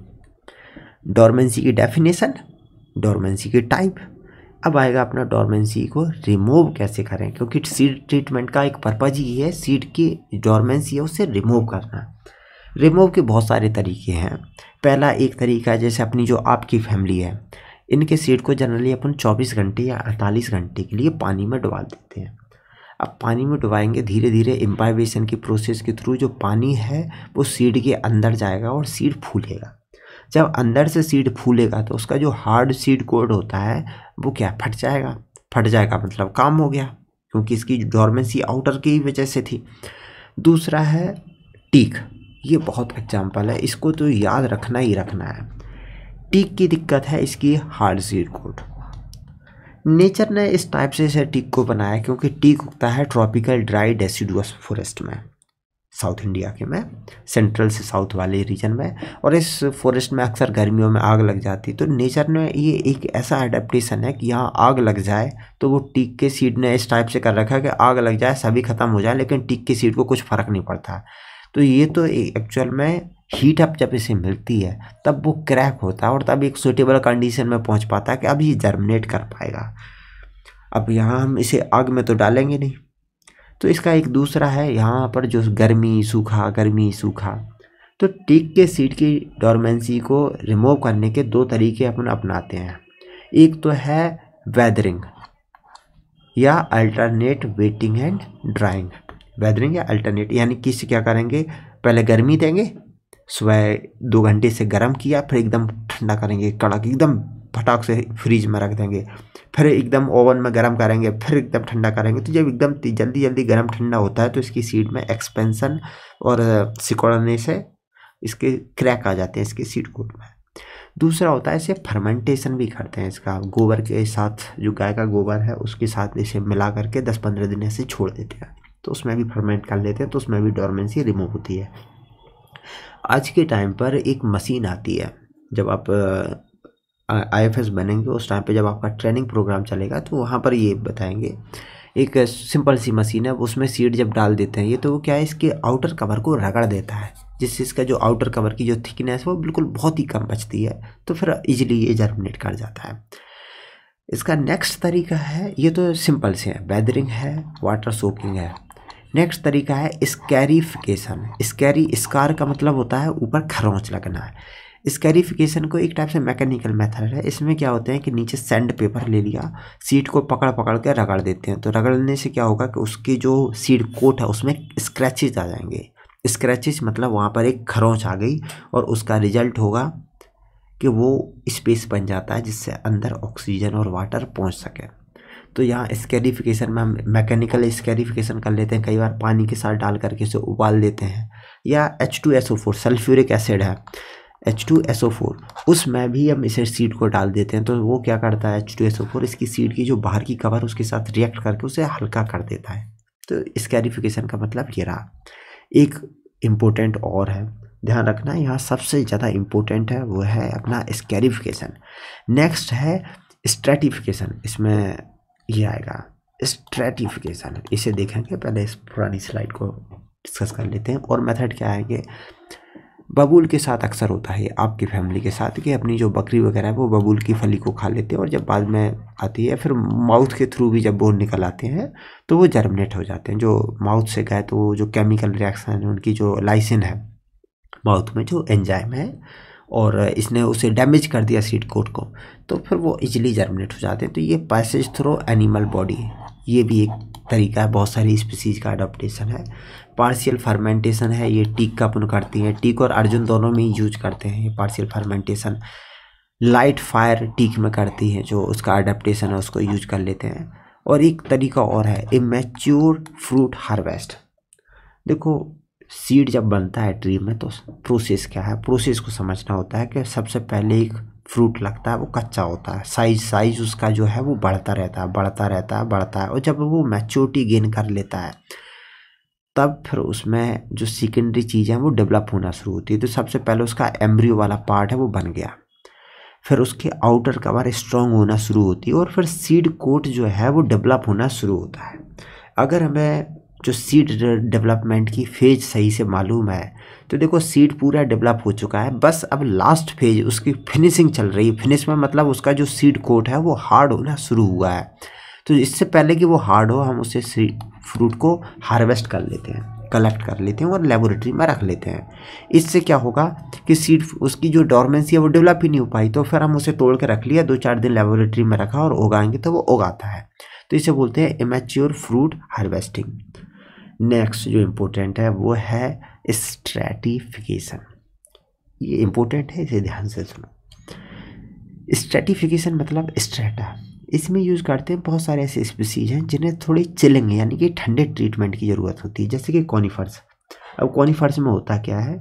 डॉर्मेंसी की डेफिनेशन डॉर्मेंसी की टाइप अब आएगा अपना डोरमेंसी को रिमूव कैसे करें क्योंकि सीड ट्रीटमेंट का एक पर्पज़ ही है सीड की डोरमेंसी है उसे रिमूव करना रिमूव के बहुत सारे तरीके हैं पहला एक तरीका जैसे अपनी जो आपकी फैमिली है इनके सीड को जनरली अपन 24 घंटे या 48 घंटे के लिए पानी में डुबा देते हैं अब पानी में डुबाएंगे धीरे धीरे इम्पाइवेशन की प्रोसेस के थ्रू जो पानी है वो सीड के अंदर जाएगा और सीड फूलेगा जब अंदर से सीड फूलेगा तो उसका जो हार्ड सीड कोड होता है वो क्या फट जाएगा फट जाएगा मतलब काम हो गया क्योंकि इसकी डॉर्मेंसी आउटर की वजह से थी दूसरा है टीक ये बहुत एग्जाम्पल है इसको तो याद रखना ही रखना है टीक की दिक्कत है इसकी हार्ड सीड कोट नेचर ने इस टाइप से इसे टीक को बनाया क्योंकि टीक उगता है ट्रॉपिकल ड्राई डेसिडुअस फॉरेस्ट में साउथ इंडिया के में सेंट्रल से साउथ वाले रीजन में और इस फॉरेस्ट में अक्सर गर्मियों में आग लग जाती तो नेचर ने ये एक ऐसा एडेप्टेशन है कि यहाँ आग लग जाए तो वो टीक के सीड ने इस टाइप से कर रखा है कि आग लग जाए सभी ख़त्म हो जाए लेकिन टीक के सीड को कुछ फ़र्क नहीं पड़ता तो ये तो एक्चुअल में हीट अप जब इसे मिलती है तब वो क्रैक होता है और तब एक सूटेबल कंडीशन में पहुंच पाता है कि अब ये जर्मिनेट कर पाएगा अब यहाँ हम इसे आग में तो डालेंगे नहीं तो इसका एक दूसरा है यहाँ पर जो गर्मी सूखा गर्मी सूखा तो टिक के सीड की डोरमेंसी को रिमूव करने के दो तरीके अपन अपनाते हैं एक तो है वेदरिंग या alternate wetting and drying weathering या अल्टरनेट यानी किस क्या करेंगे पहले गर्मी देंगे सुबह दो घंटे से गर्म किया फिर एकदम ठंडा करेंगे कड़क एकदम फटाक से फ्रिज में रख देंगे फिर एकदम ओवन में गर्म करेंगे फिर एकदम ठंडा करेंगे तो जब एकदम जल्दी जल्दी गर्म ठंडा होता है तो इसकी सीट में एक्सपेंसन और सिकोड़ने से इसके क्रैक आ जाते हैं इसके सीट कोट में दूसरा होता है इसे फर्मेंटेशन भी करते हैं इसका गोबर के साथ जो गाय का गोबर है उसके साथ इसे मिला करके दस पंद्रह दिन ऐसे छोड़ देते हैं तो उसमें भी फर्मेंट कर लेते हैं तो उसमें भी डॉर्मेंसी रिमूव होती है आज के टाइम पर एक मशीन आती है जब आप आई एफ एस बनेंगे उस टाइम पे जब आपका ट्रेनिंग प्रोग्राम चलेगा तो वहाँ पर ये बताएंगे एक सिंपल सी मशीन है उसमें सीड जब डाल देते हैं ये तो वो क्या है इसके आउटर कवर को रगड़ देता है जिससे इसका जो आउटर कवर की जो थिकनेस है वो बिल्कुल बहुत ही कम बचती है तो फिर इजीली ये जर्मिनेट कर जाता है इसका नेक्स्ट तरीका है ये तो सिंपल से है वेदरिंग है वाटर सोकिंग है नेक्स्ट तरीका है स्कैरीफिकेशन स्कैरी स्कार का मतलब होता है ऊपर खरोंच लगना है स्कैरिफिकेशन को एक टाइप से मैकेनिकल मेथड है इसमें क्या होते हैं कि नीचे सैंड पेपर ले लिया सीट को पकड़ पकड़ के रगड़ देते हैं तो रगड़ने से क्या होगा कि उसकी जो सीट कोट है उसमें स्क्रैचेज आ जाएंगे स्क्रैचेज मतलब वहाँ पर एक खरोंच आ गई और उसका रिजल्ट होगा कि वो स्पेस बन जाता है जिससे अंदर ऑक्सीजन और वाटर पहुँच सके तो यहाँ स्कैरिफिकेशन में हम मैकेनिकल स्कैरिफिकेशन कर लेते हैं कई बार पानी के साथ डाल करके उसे उबाल देते हैं या H two S O four sulphuric acid है H two S O four उसमें भी हम इसे सीड को डाल देते हैं तो वो क्या करता है H two S O four इसकी सीड की जो बाहर की कवर उसके साथ रिएक्ट करके उसे हल्का कर देता है तो इस कैरिफिकेशन का मतलब ये रहा एक इम्पोर्टेंट और है ध्यान रखना यहाँ सबसे ज़्यादा इम्पोर्टेंट है वो है अपना स्कैरिफिकेशन नेक्स्ट है स्ट्रेटिफिकेशन इसमें ये आएगा स्ट्रेटिफिकेशन इसे देखेंगे पहले इस पुरानी स्लाइड को डिस्कस कर लेते हैं और मेथड क्या आएंगे बबूल के साथ अक्सर होता है आपकी फैमिली के साथ कि अपनी जो बकरी वगैरह है वो बबूल की फली को खा लेते हैं और जब बाद में आती है फिर माउथ के थ्रू भी जब बोन निकल आते हैं तो वो जर्मिनेट हो जाते हैं जो माउथ से गए तो जो केमिकल रिएक्शन है उनकी जो लाइसिन है माउथ में जो एंजाइम है और इसने उसे डैमेज कर दिया सीड कोट को तो फिर वो इजली जर्मिनेट हो जाते हैं तो ये पैसेज थ्रो एनिमल बॉडी ये भी एक तरीका है बहुत सारी स्पीसीज का अडोप्टेशन है पार्शियल फर्मेंटेशन है ये टीक का अपन करते हैं टीक और अर्जुन दोनों में ही यूज करते हैं ये partial fermentation light fire teak में करती है जो उसका अडेप्टेशन है उसको यूज कर लेते हैं और एक तरीका और है ए मैच्योर फ्रूट हार्वेस्ट देखो सीड जब बनता है ट्री में तो प्रोसेस क्या है प्रोसेस को समझना होता है कि सबसे पहले एक फ्रूट लगता है वो कच्चा होता है साइज साइज उसका जो है वो बढ़ता रहता है बढ़ता रहता है बढ़ता है और जब वो मैच्योरिटी गेन कर लेता है तब फिर उसमें जो सेकेंडरी चीज़ है वो डेवलप होना शुरू होती है तो सबसे पहले उसका एम्ब्रियो वाला पार्ट है वो बन गया फिर उसके आउटर कवर स्ट्रॉन्ग होना शुरू होती है और फिर सीड कोट जो है वो डेवलप होना शुरू होता है अगर हमें जो सीड डेवलपमेंट की फेज सही से मालूम है तो देखो सीड पूरा डेवलप हो चुका है बस अब लास्ट फेज उसकी फिनिशिंग चल रही है फिनिश में मतलब उसका जो सीड कोट है वो हार्ड होना शुरू हुआ है तो इससे पहले कि वो हार्ड हो हम उसे फ्रूट को हार्वेस्ट कर लेते हैं कलेक्ट कर लेते हैं और लेबोरेटरी में रख लेते हैं इससे क्या होगा कि सीड उसकी जो डॉर्मेंसी है वो डेवलप ही नहीं हो पाई तो फिर हम उसे तोड़ के रख लिया दो चार दिन लेबोरेटरी में रखा और उगाएंगे तो वो उगाता है तो इसे बोलते हैं इमेच्योर फ्रूट हार्वेस्टिंग नेक्स्ट जो इम्पोर्टेंट है वो है स्ट्रेटिफिकेशन ये इम्पोर्टेंट है इसे ध्यान से सुनो स्ट्रेटिफिकेशन मतलब स्ट्रेटा इसमें यूज़ करते हैं बहुत सारे ऐसे स्पीसीज हैं जिन्हें थोड़ी चिलिंग यानी कि ठंडे ट्रीटमेंट की ज़रूरत होती है जैसे कि कॉनीफर्स अब कॉनीफर्स में होता क्या है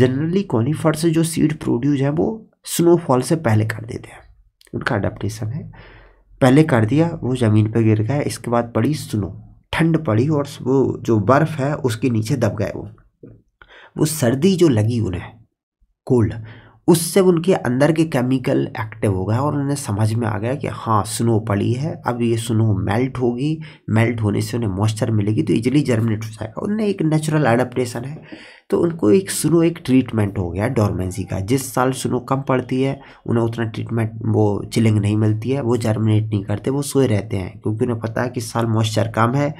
जनरली कॉनीफर्स जो सीड प्रोड्यूस हैं वो स्नोफॉल से पहले कर देते हैं उनका अडेप्टेशन है पहले कर दिया वो ज़मीन पर गिर गया इसके बाद पड़ी स्नो ठंड पड़ी और वो जो बर्फ़ है उसके नीचे दब गए वो वो सर्दी जो लगी उन्हें कोल्ड उससे उनके अंदर के केमिकल एक्टिव हो गए और उन्हें समझ में आ गया कि हाँ स्नो पड़ी है अब ये स्नो मेल्ट होगी मेल्ट होने से उन्हें मॉइस्चर मिलेगी तो इजिली जर्मिनेट हो जाएगा उन्हें एक नेचुरल अडेप्टेशन है तो उनको एक स्नो एक ट्रीटमेंट हो गया डॉर्मेंसी का जिस साल स्नो कम पड़ती है उन्हें उतना ट्रीटमेंट वो चिलिंग नहीं मिलती है वो जर्मिनेट नहीं करते वो सोए रहते हैं क्योंकि उन्हें पता है कि साल मॉइस्चर कम है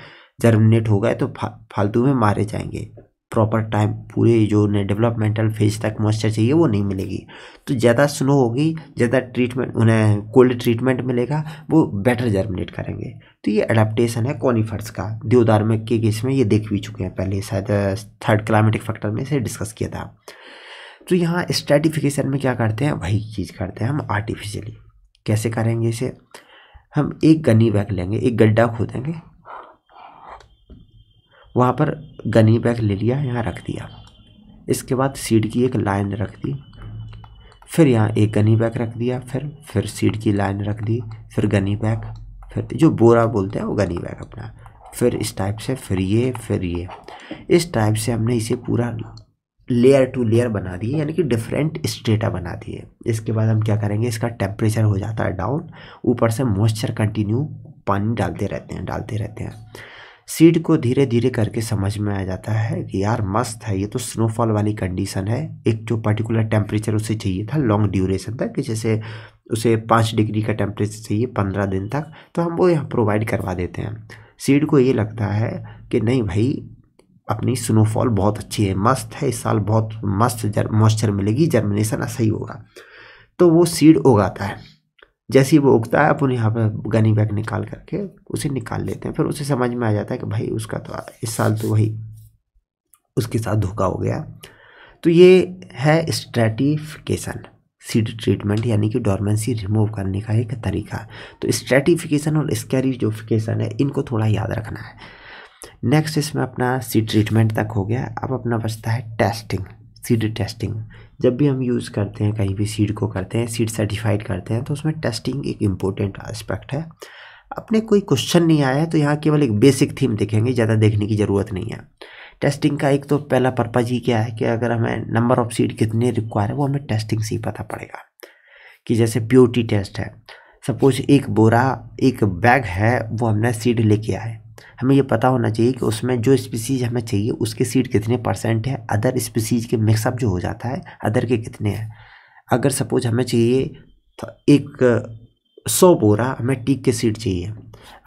जर्मिनेट हो गए तो फा, फालतू में मारे जाएंगे प्रॉपर टाइम पूरे जो उन्हें डेवलपमेंटल फेज तक मॉइस्चर चाहिए वो नहीं मिलेगी तो ज़्यादा स्नो होगी ज़्यादा ट्रीटमेंट उन्हें कोल्ड ट्रीटमेंट मिलेगा वो बेटर जर्मिनेट करेंगे तो ये अडाप्टेशन है कॉनीफर्स का देवदार में के केस में ये देख भी चुके हैं पहले शायद थर्ड क्लाइमेटिक फैक्टर में इसे डिस्कस किया था तो यहाँ स्ट्रेटिफिकेशन में क्या करते हैं वही चीज़ करते हैं हम आर्टिफिशियली कैसे करेंगे इसे हम एक गनी बैग लेंगे एक गड्ढा खोदेंगे वहाँ पर गनी बैग ले लिया यहाँ रख दिया इसके बाद सीड की एक लाइन रख दी फिर यहाँ एक गनी बैग रख दिया फिर फिर सीड की लाइन रख दी फिर गनी बैग फिर जो बोरा बोलते हैं वो गनी बैग अपना फिर इस टाइप से फिर ये फिर ये इस टाइप से हमने इसे पूरा लेयर टू लेयर बना दिए यानी कि डिफरेंट स्टेटा बना दिए इसके बाद हम क्या करेंगे इसका टेम्परेचर हो जाता है डाउन ऊपर से मॉइस्चर कंटिन्यू पानी डालते रहते हैं डालते रहते हैं सीड को धीरे धीरे करके समझ में आ जाता है कि यार मस्त है ये तो स्नोफॉल वाली कंडीशन है एक जो पर्टिकुलर टेम्परेचर उसे चाहिए था लॉन्ग ड्यूरेशन तक कि जैसे उसे पाँच डिग्री का टेम्परेचर चाहिए पंद्रह दिन तक तो हम वो यहाँ प्रोवाइड करवा देते हैं सीड को ये लगता है कि नहीं भाई अपनी स्नोफॉल बहुत अच्छी है मस्त है इस साल बहुत मस्त मॉइस्चर मिलेगी जर्मिनेशन सही होगा तो वो सीड उगाता है जैसे ही वो उगता है अपन यहाँ पर गनी बैग निकाल करके उसे निकाल लेते हैं फिर उसे समझ में आ जाता है कि भाई उसका तो इस साल तो वही उसके साथ धोखा हो गया तो ये है स्ट्रेटिफिकेशन सीड ट्रीटमेंट यानी कि डोरमेंसी रिमूव करने का एक तरीका तो स्ट्रेटिफिकेशन और स्कैरिजोफिकेशन है इनको थोड़ा याद रखना है नेक्स्ट इसमें अपना सीड ट्रीटमेंट तक हो गया अब अपना बचता है टेस्टिंग सीड टेस्टिंग जब भी हम यूज़ करते हैं कहीं भी सीड को करते हैं सीड सर्टिफाइड करते हैं तो उसमें टेस्टिंग एक इम्पोर्टेंट एस्पेक्ट है अपने कोई क्वेश्चन नहीं आया है तो यहाँ केवल एक बेसिक थीम देखेंगे ज़्यादा देखने की ज़रूरत नहीं है टेस्टिंग का एक तो पहला पर्पज़ ही क्या है कि अगर हमें नंबर ऑफ सीड कितने रिक्वायर है वो हमें टेस्टिंग से ही पता पड़ेगा कि जैसे प्योरिटी टेस्ट है सपोज एक बोरा एक बैग है वो हमने सीड लेके आए हमें ये पता होना चाहिए कि उसमें जो स्पीसीज हमें चाहिए उसके सीड कितने परसेंट है अदर स्पीसीज के मिक्सअप जो हो जाता है अदर के कितने हैं अगर सपोज हमें चाहिए तो एक सौ बोरा हमें टीक के सीड चाहिए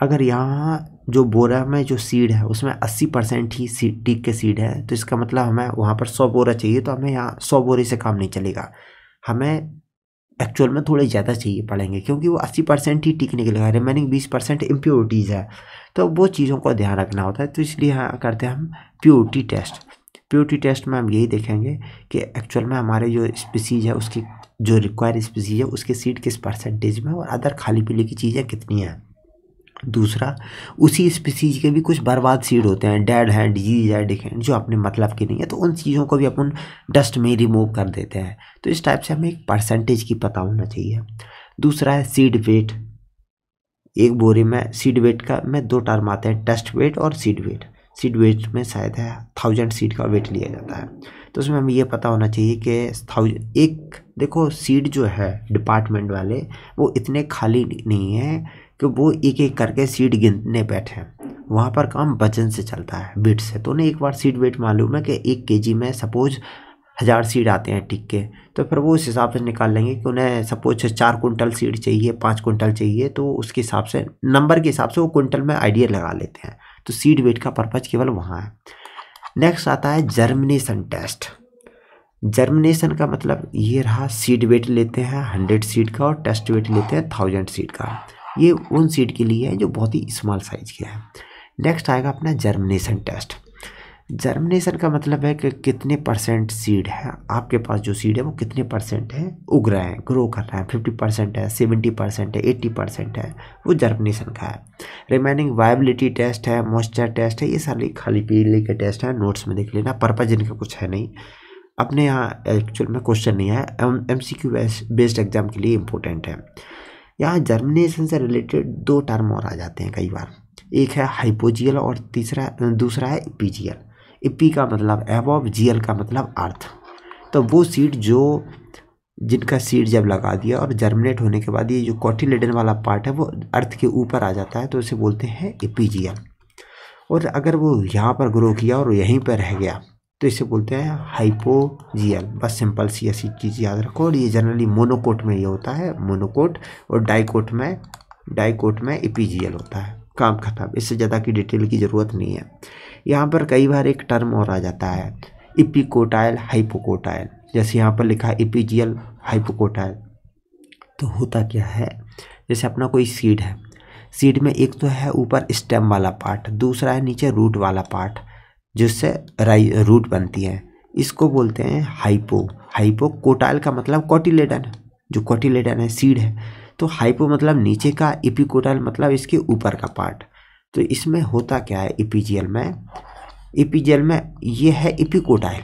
अगर यहाँ जो बोरा में जो सीड है उसमें अस्सी परसेंट ही सीड टीक के सीड है तो इसका मतलब हमें वहाँ पर सौ बोरा चाहिए तो हमें यहाँ सौ बोरे से काम नहीं चलेगा हमें एक्चुअल में थोड़े ज़्यादा चाहिए पड़ेंगे क्योंकि वो अस्सी परसेंट ही टीक निकलेगा रिमेनिंग बीस परसेंट इम्प्योरिटीज़ है तो वो चीज़ों को ध्यान रखना होता है तो इसलिए हाँ करते हैं हम प्योरिटी टेस्ट प्योरिटी टेस्ट में हम यही देखेंगे कि एक्चुअल में हमारे जो स्पीसीज है उसकी जो रिक्वायर स्पीसीज है उसके सीड किस परसेंटेज में और अदर खाली पीली की चीज़ें कितनी हैं दूसरा उसी स्पीसीज के भी कुछ बर्बाद सीड होते हैं डेड हैं डिजीज है डिकेंड जो अपने मतलब की नहीं है तो उन चीज़ों को भी अपन डस्ट में रिमूव कर देते हैं तो इस टाइप से हमें एक परसेंटेज की पता होना चाहिए दूसरा है सीड वेट एक बोरी में सीड वेट का में दो टर्म आते हैं टेस्ट वेट और सीड वेट सीड वेट में शायद है थाउजेंड सीड का वेट लिया जाता है तो उसमें हमें यह पता होना चाहिए कि थाउजेंड एक देखो सीड जो है डिपार्टमेंट वाले वो इतने खाली नहीं है कि वो एक एक करके सीड गिनने बैठे हैं वहाँ पर काम वजन से चलता है वेट से तो उन्हें एक बार सीड वेट मालूम है कि एक के में सपोज हज़ार सीड आते हैं के तो फिर वो उस हिसाब से निकाल लेंगे कि उन्हें सपोज चार कुंटल सीड चाहिए पाँच कुंटल चाहिए तो उसके हिसाब से नंबर के हिसाब से वो कुंटल में आइडिया लगा लेते हैं तो सीड वेट का पर्पज़ केवल वहाँ है नेक्स्ट आता है जर्मिनेशन टेस्ट जर्मिनेशन का मतलब ये रहा सीड वेट लेते हैं हंड्रेड सीड का और टेस्ट वेट लेते हैं थाउजेंड सीड का ये उन सीड के लिए है जो बहुत ही स्मॉल साइज के हैं नेक्स्ट आएगा अपना जर्मिनेशन टेस्ट जर्मिनेशन का मतलब है कि कितने परसेंट सीड है आपके पास जो सीड है वो कितने परसेंट है उग रहे हैं ग्रो कर रहे हैं फिफ्टी परसेंट है सेवेंटी परसेंट है एट्टी परसेंट है वो जर्मिनेशन का है रिमेनिंग वायबिलिटी टेस्ट है मॉइस्चर टेस्ट है ये सारे खाली पीले के टेस्ट हैं नोट्स में देख लेना पर्पज इनका कुछ है नहीं अपने यहाँ एक्चुअल में क्वेश्चन नहीं है M C Q based exam के लिए इम्पोर्टेंट है यहाँ जर्मिनेशन से रिलेटेड दो टर्म और आ जाते हैं कई बार एक है हाइपोजियल और तीसरा दूसरा है पीजियल इप्पी e का मतलब एबॉब एल का मतलब अर्थ तो वो सीड जो जिनका सीड जब लगा दिया और जर्मिनेट होने के बाद ये जो कॉटिलेडन वाला पार्ट है वो अर्थ के ऊपर आ जाता है तो उसे बोलते हैं एपीजियल e और अगर वो यहाँ पर ग्रो किया और यहीं पर रह गया तो इसे बोलते हैं हाइपोजियल बस सिंपल सी ऐसी चीज़ याद रखो और ये जनरली मोनोकोट में ये होता है मोनोकोट और डाइकोट में डाईकोट में एपीजियल e होता है काम खत्म इससे ज़्यादा की डिटेल की ज़रूरत नहीं है यहाँ पर कई बार एक टर्म और आ जाता है इपिकोटाइल हाइपोकोटाइल जैसे यहाँ पर लिखा है इपीजियल हाइपोकोटाइल तो होता क्या है जैसे अपना कोई सीड है सीड में एक तो है ऊपर स्टेम वाला पार्ट दूसरा है नीचे रूट वाला पार्ट जिससे राइ रूट बनती है इसको बोलते हैं हाइपो हाइपो कोटाइल का मतलब कोटिलेडन जो कॉटिलेडन है सीड है तो हाइपो मतलब नीचे का इपिकोटाइल मतलब इसके ऊपर का पार्ट तो इसमें होता क्या है ईपीजीएल e में ईपीजीएल e में ये है इपिकोटाइल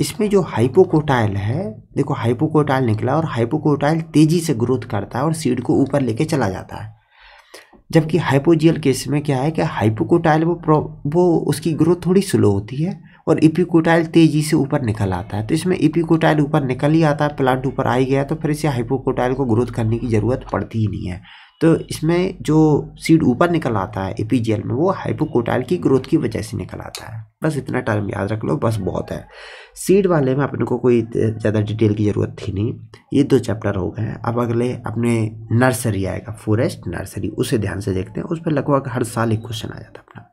इसमें जो हाइपोकोटाइल है देखो हाइपोकोटाइल निकला और हाइपोकोटाइल तेज़ी से ग्रोथ करता है और सीड को ऊपर लेके चला जाता है जबकि हाइपोजियल केस में क्या है कि हाइपोकोटाइल वो वो उसकी ग्रोथ थोड़ी स्लो होती है और इपिकोटाइल तेज़ी से ऊपर निकल आता है तो इसमें इपिकोटाइल ऊपर निकल ही आता है प्लांट ऊपर आ ही गया तो फिर इसे हाइपोकोटाइल को ग्रोथ करने की ज़रूरत पड़ती ही नहीं है तो इसमें जो सीड ऊपर निकल आता है एपीजीएल में वो हाइपोकोटाइल की ग्रोथ की वजह से निकल आता है बस इतना टर्म याद रख लो बस बहुत है सीड वाले में अपने को कोई ज़्यादा डिटेल की ज़रूरत थी नहीं ये दो चैप्टर हो गए हैं अब अगले अपने नर्सरी आएगा फॉरेस्ट नर्सरी उसे ध्यान से देखते हैं उस पर लगभग हर साल एक क्वेश्चन आ जाता है अपना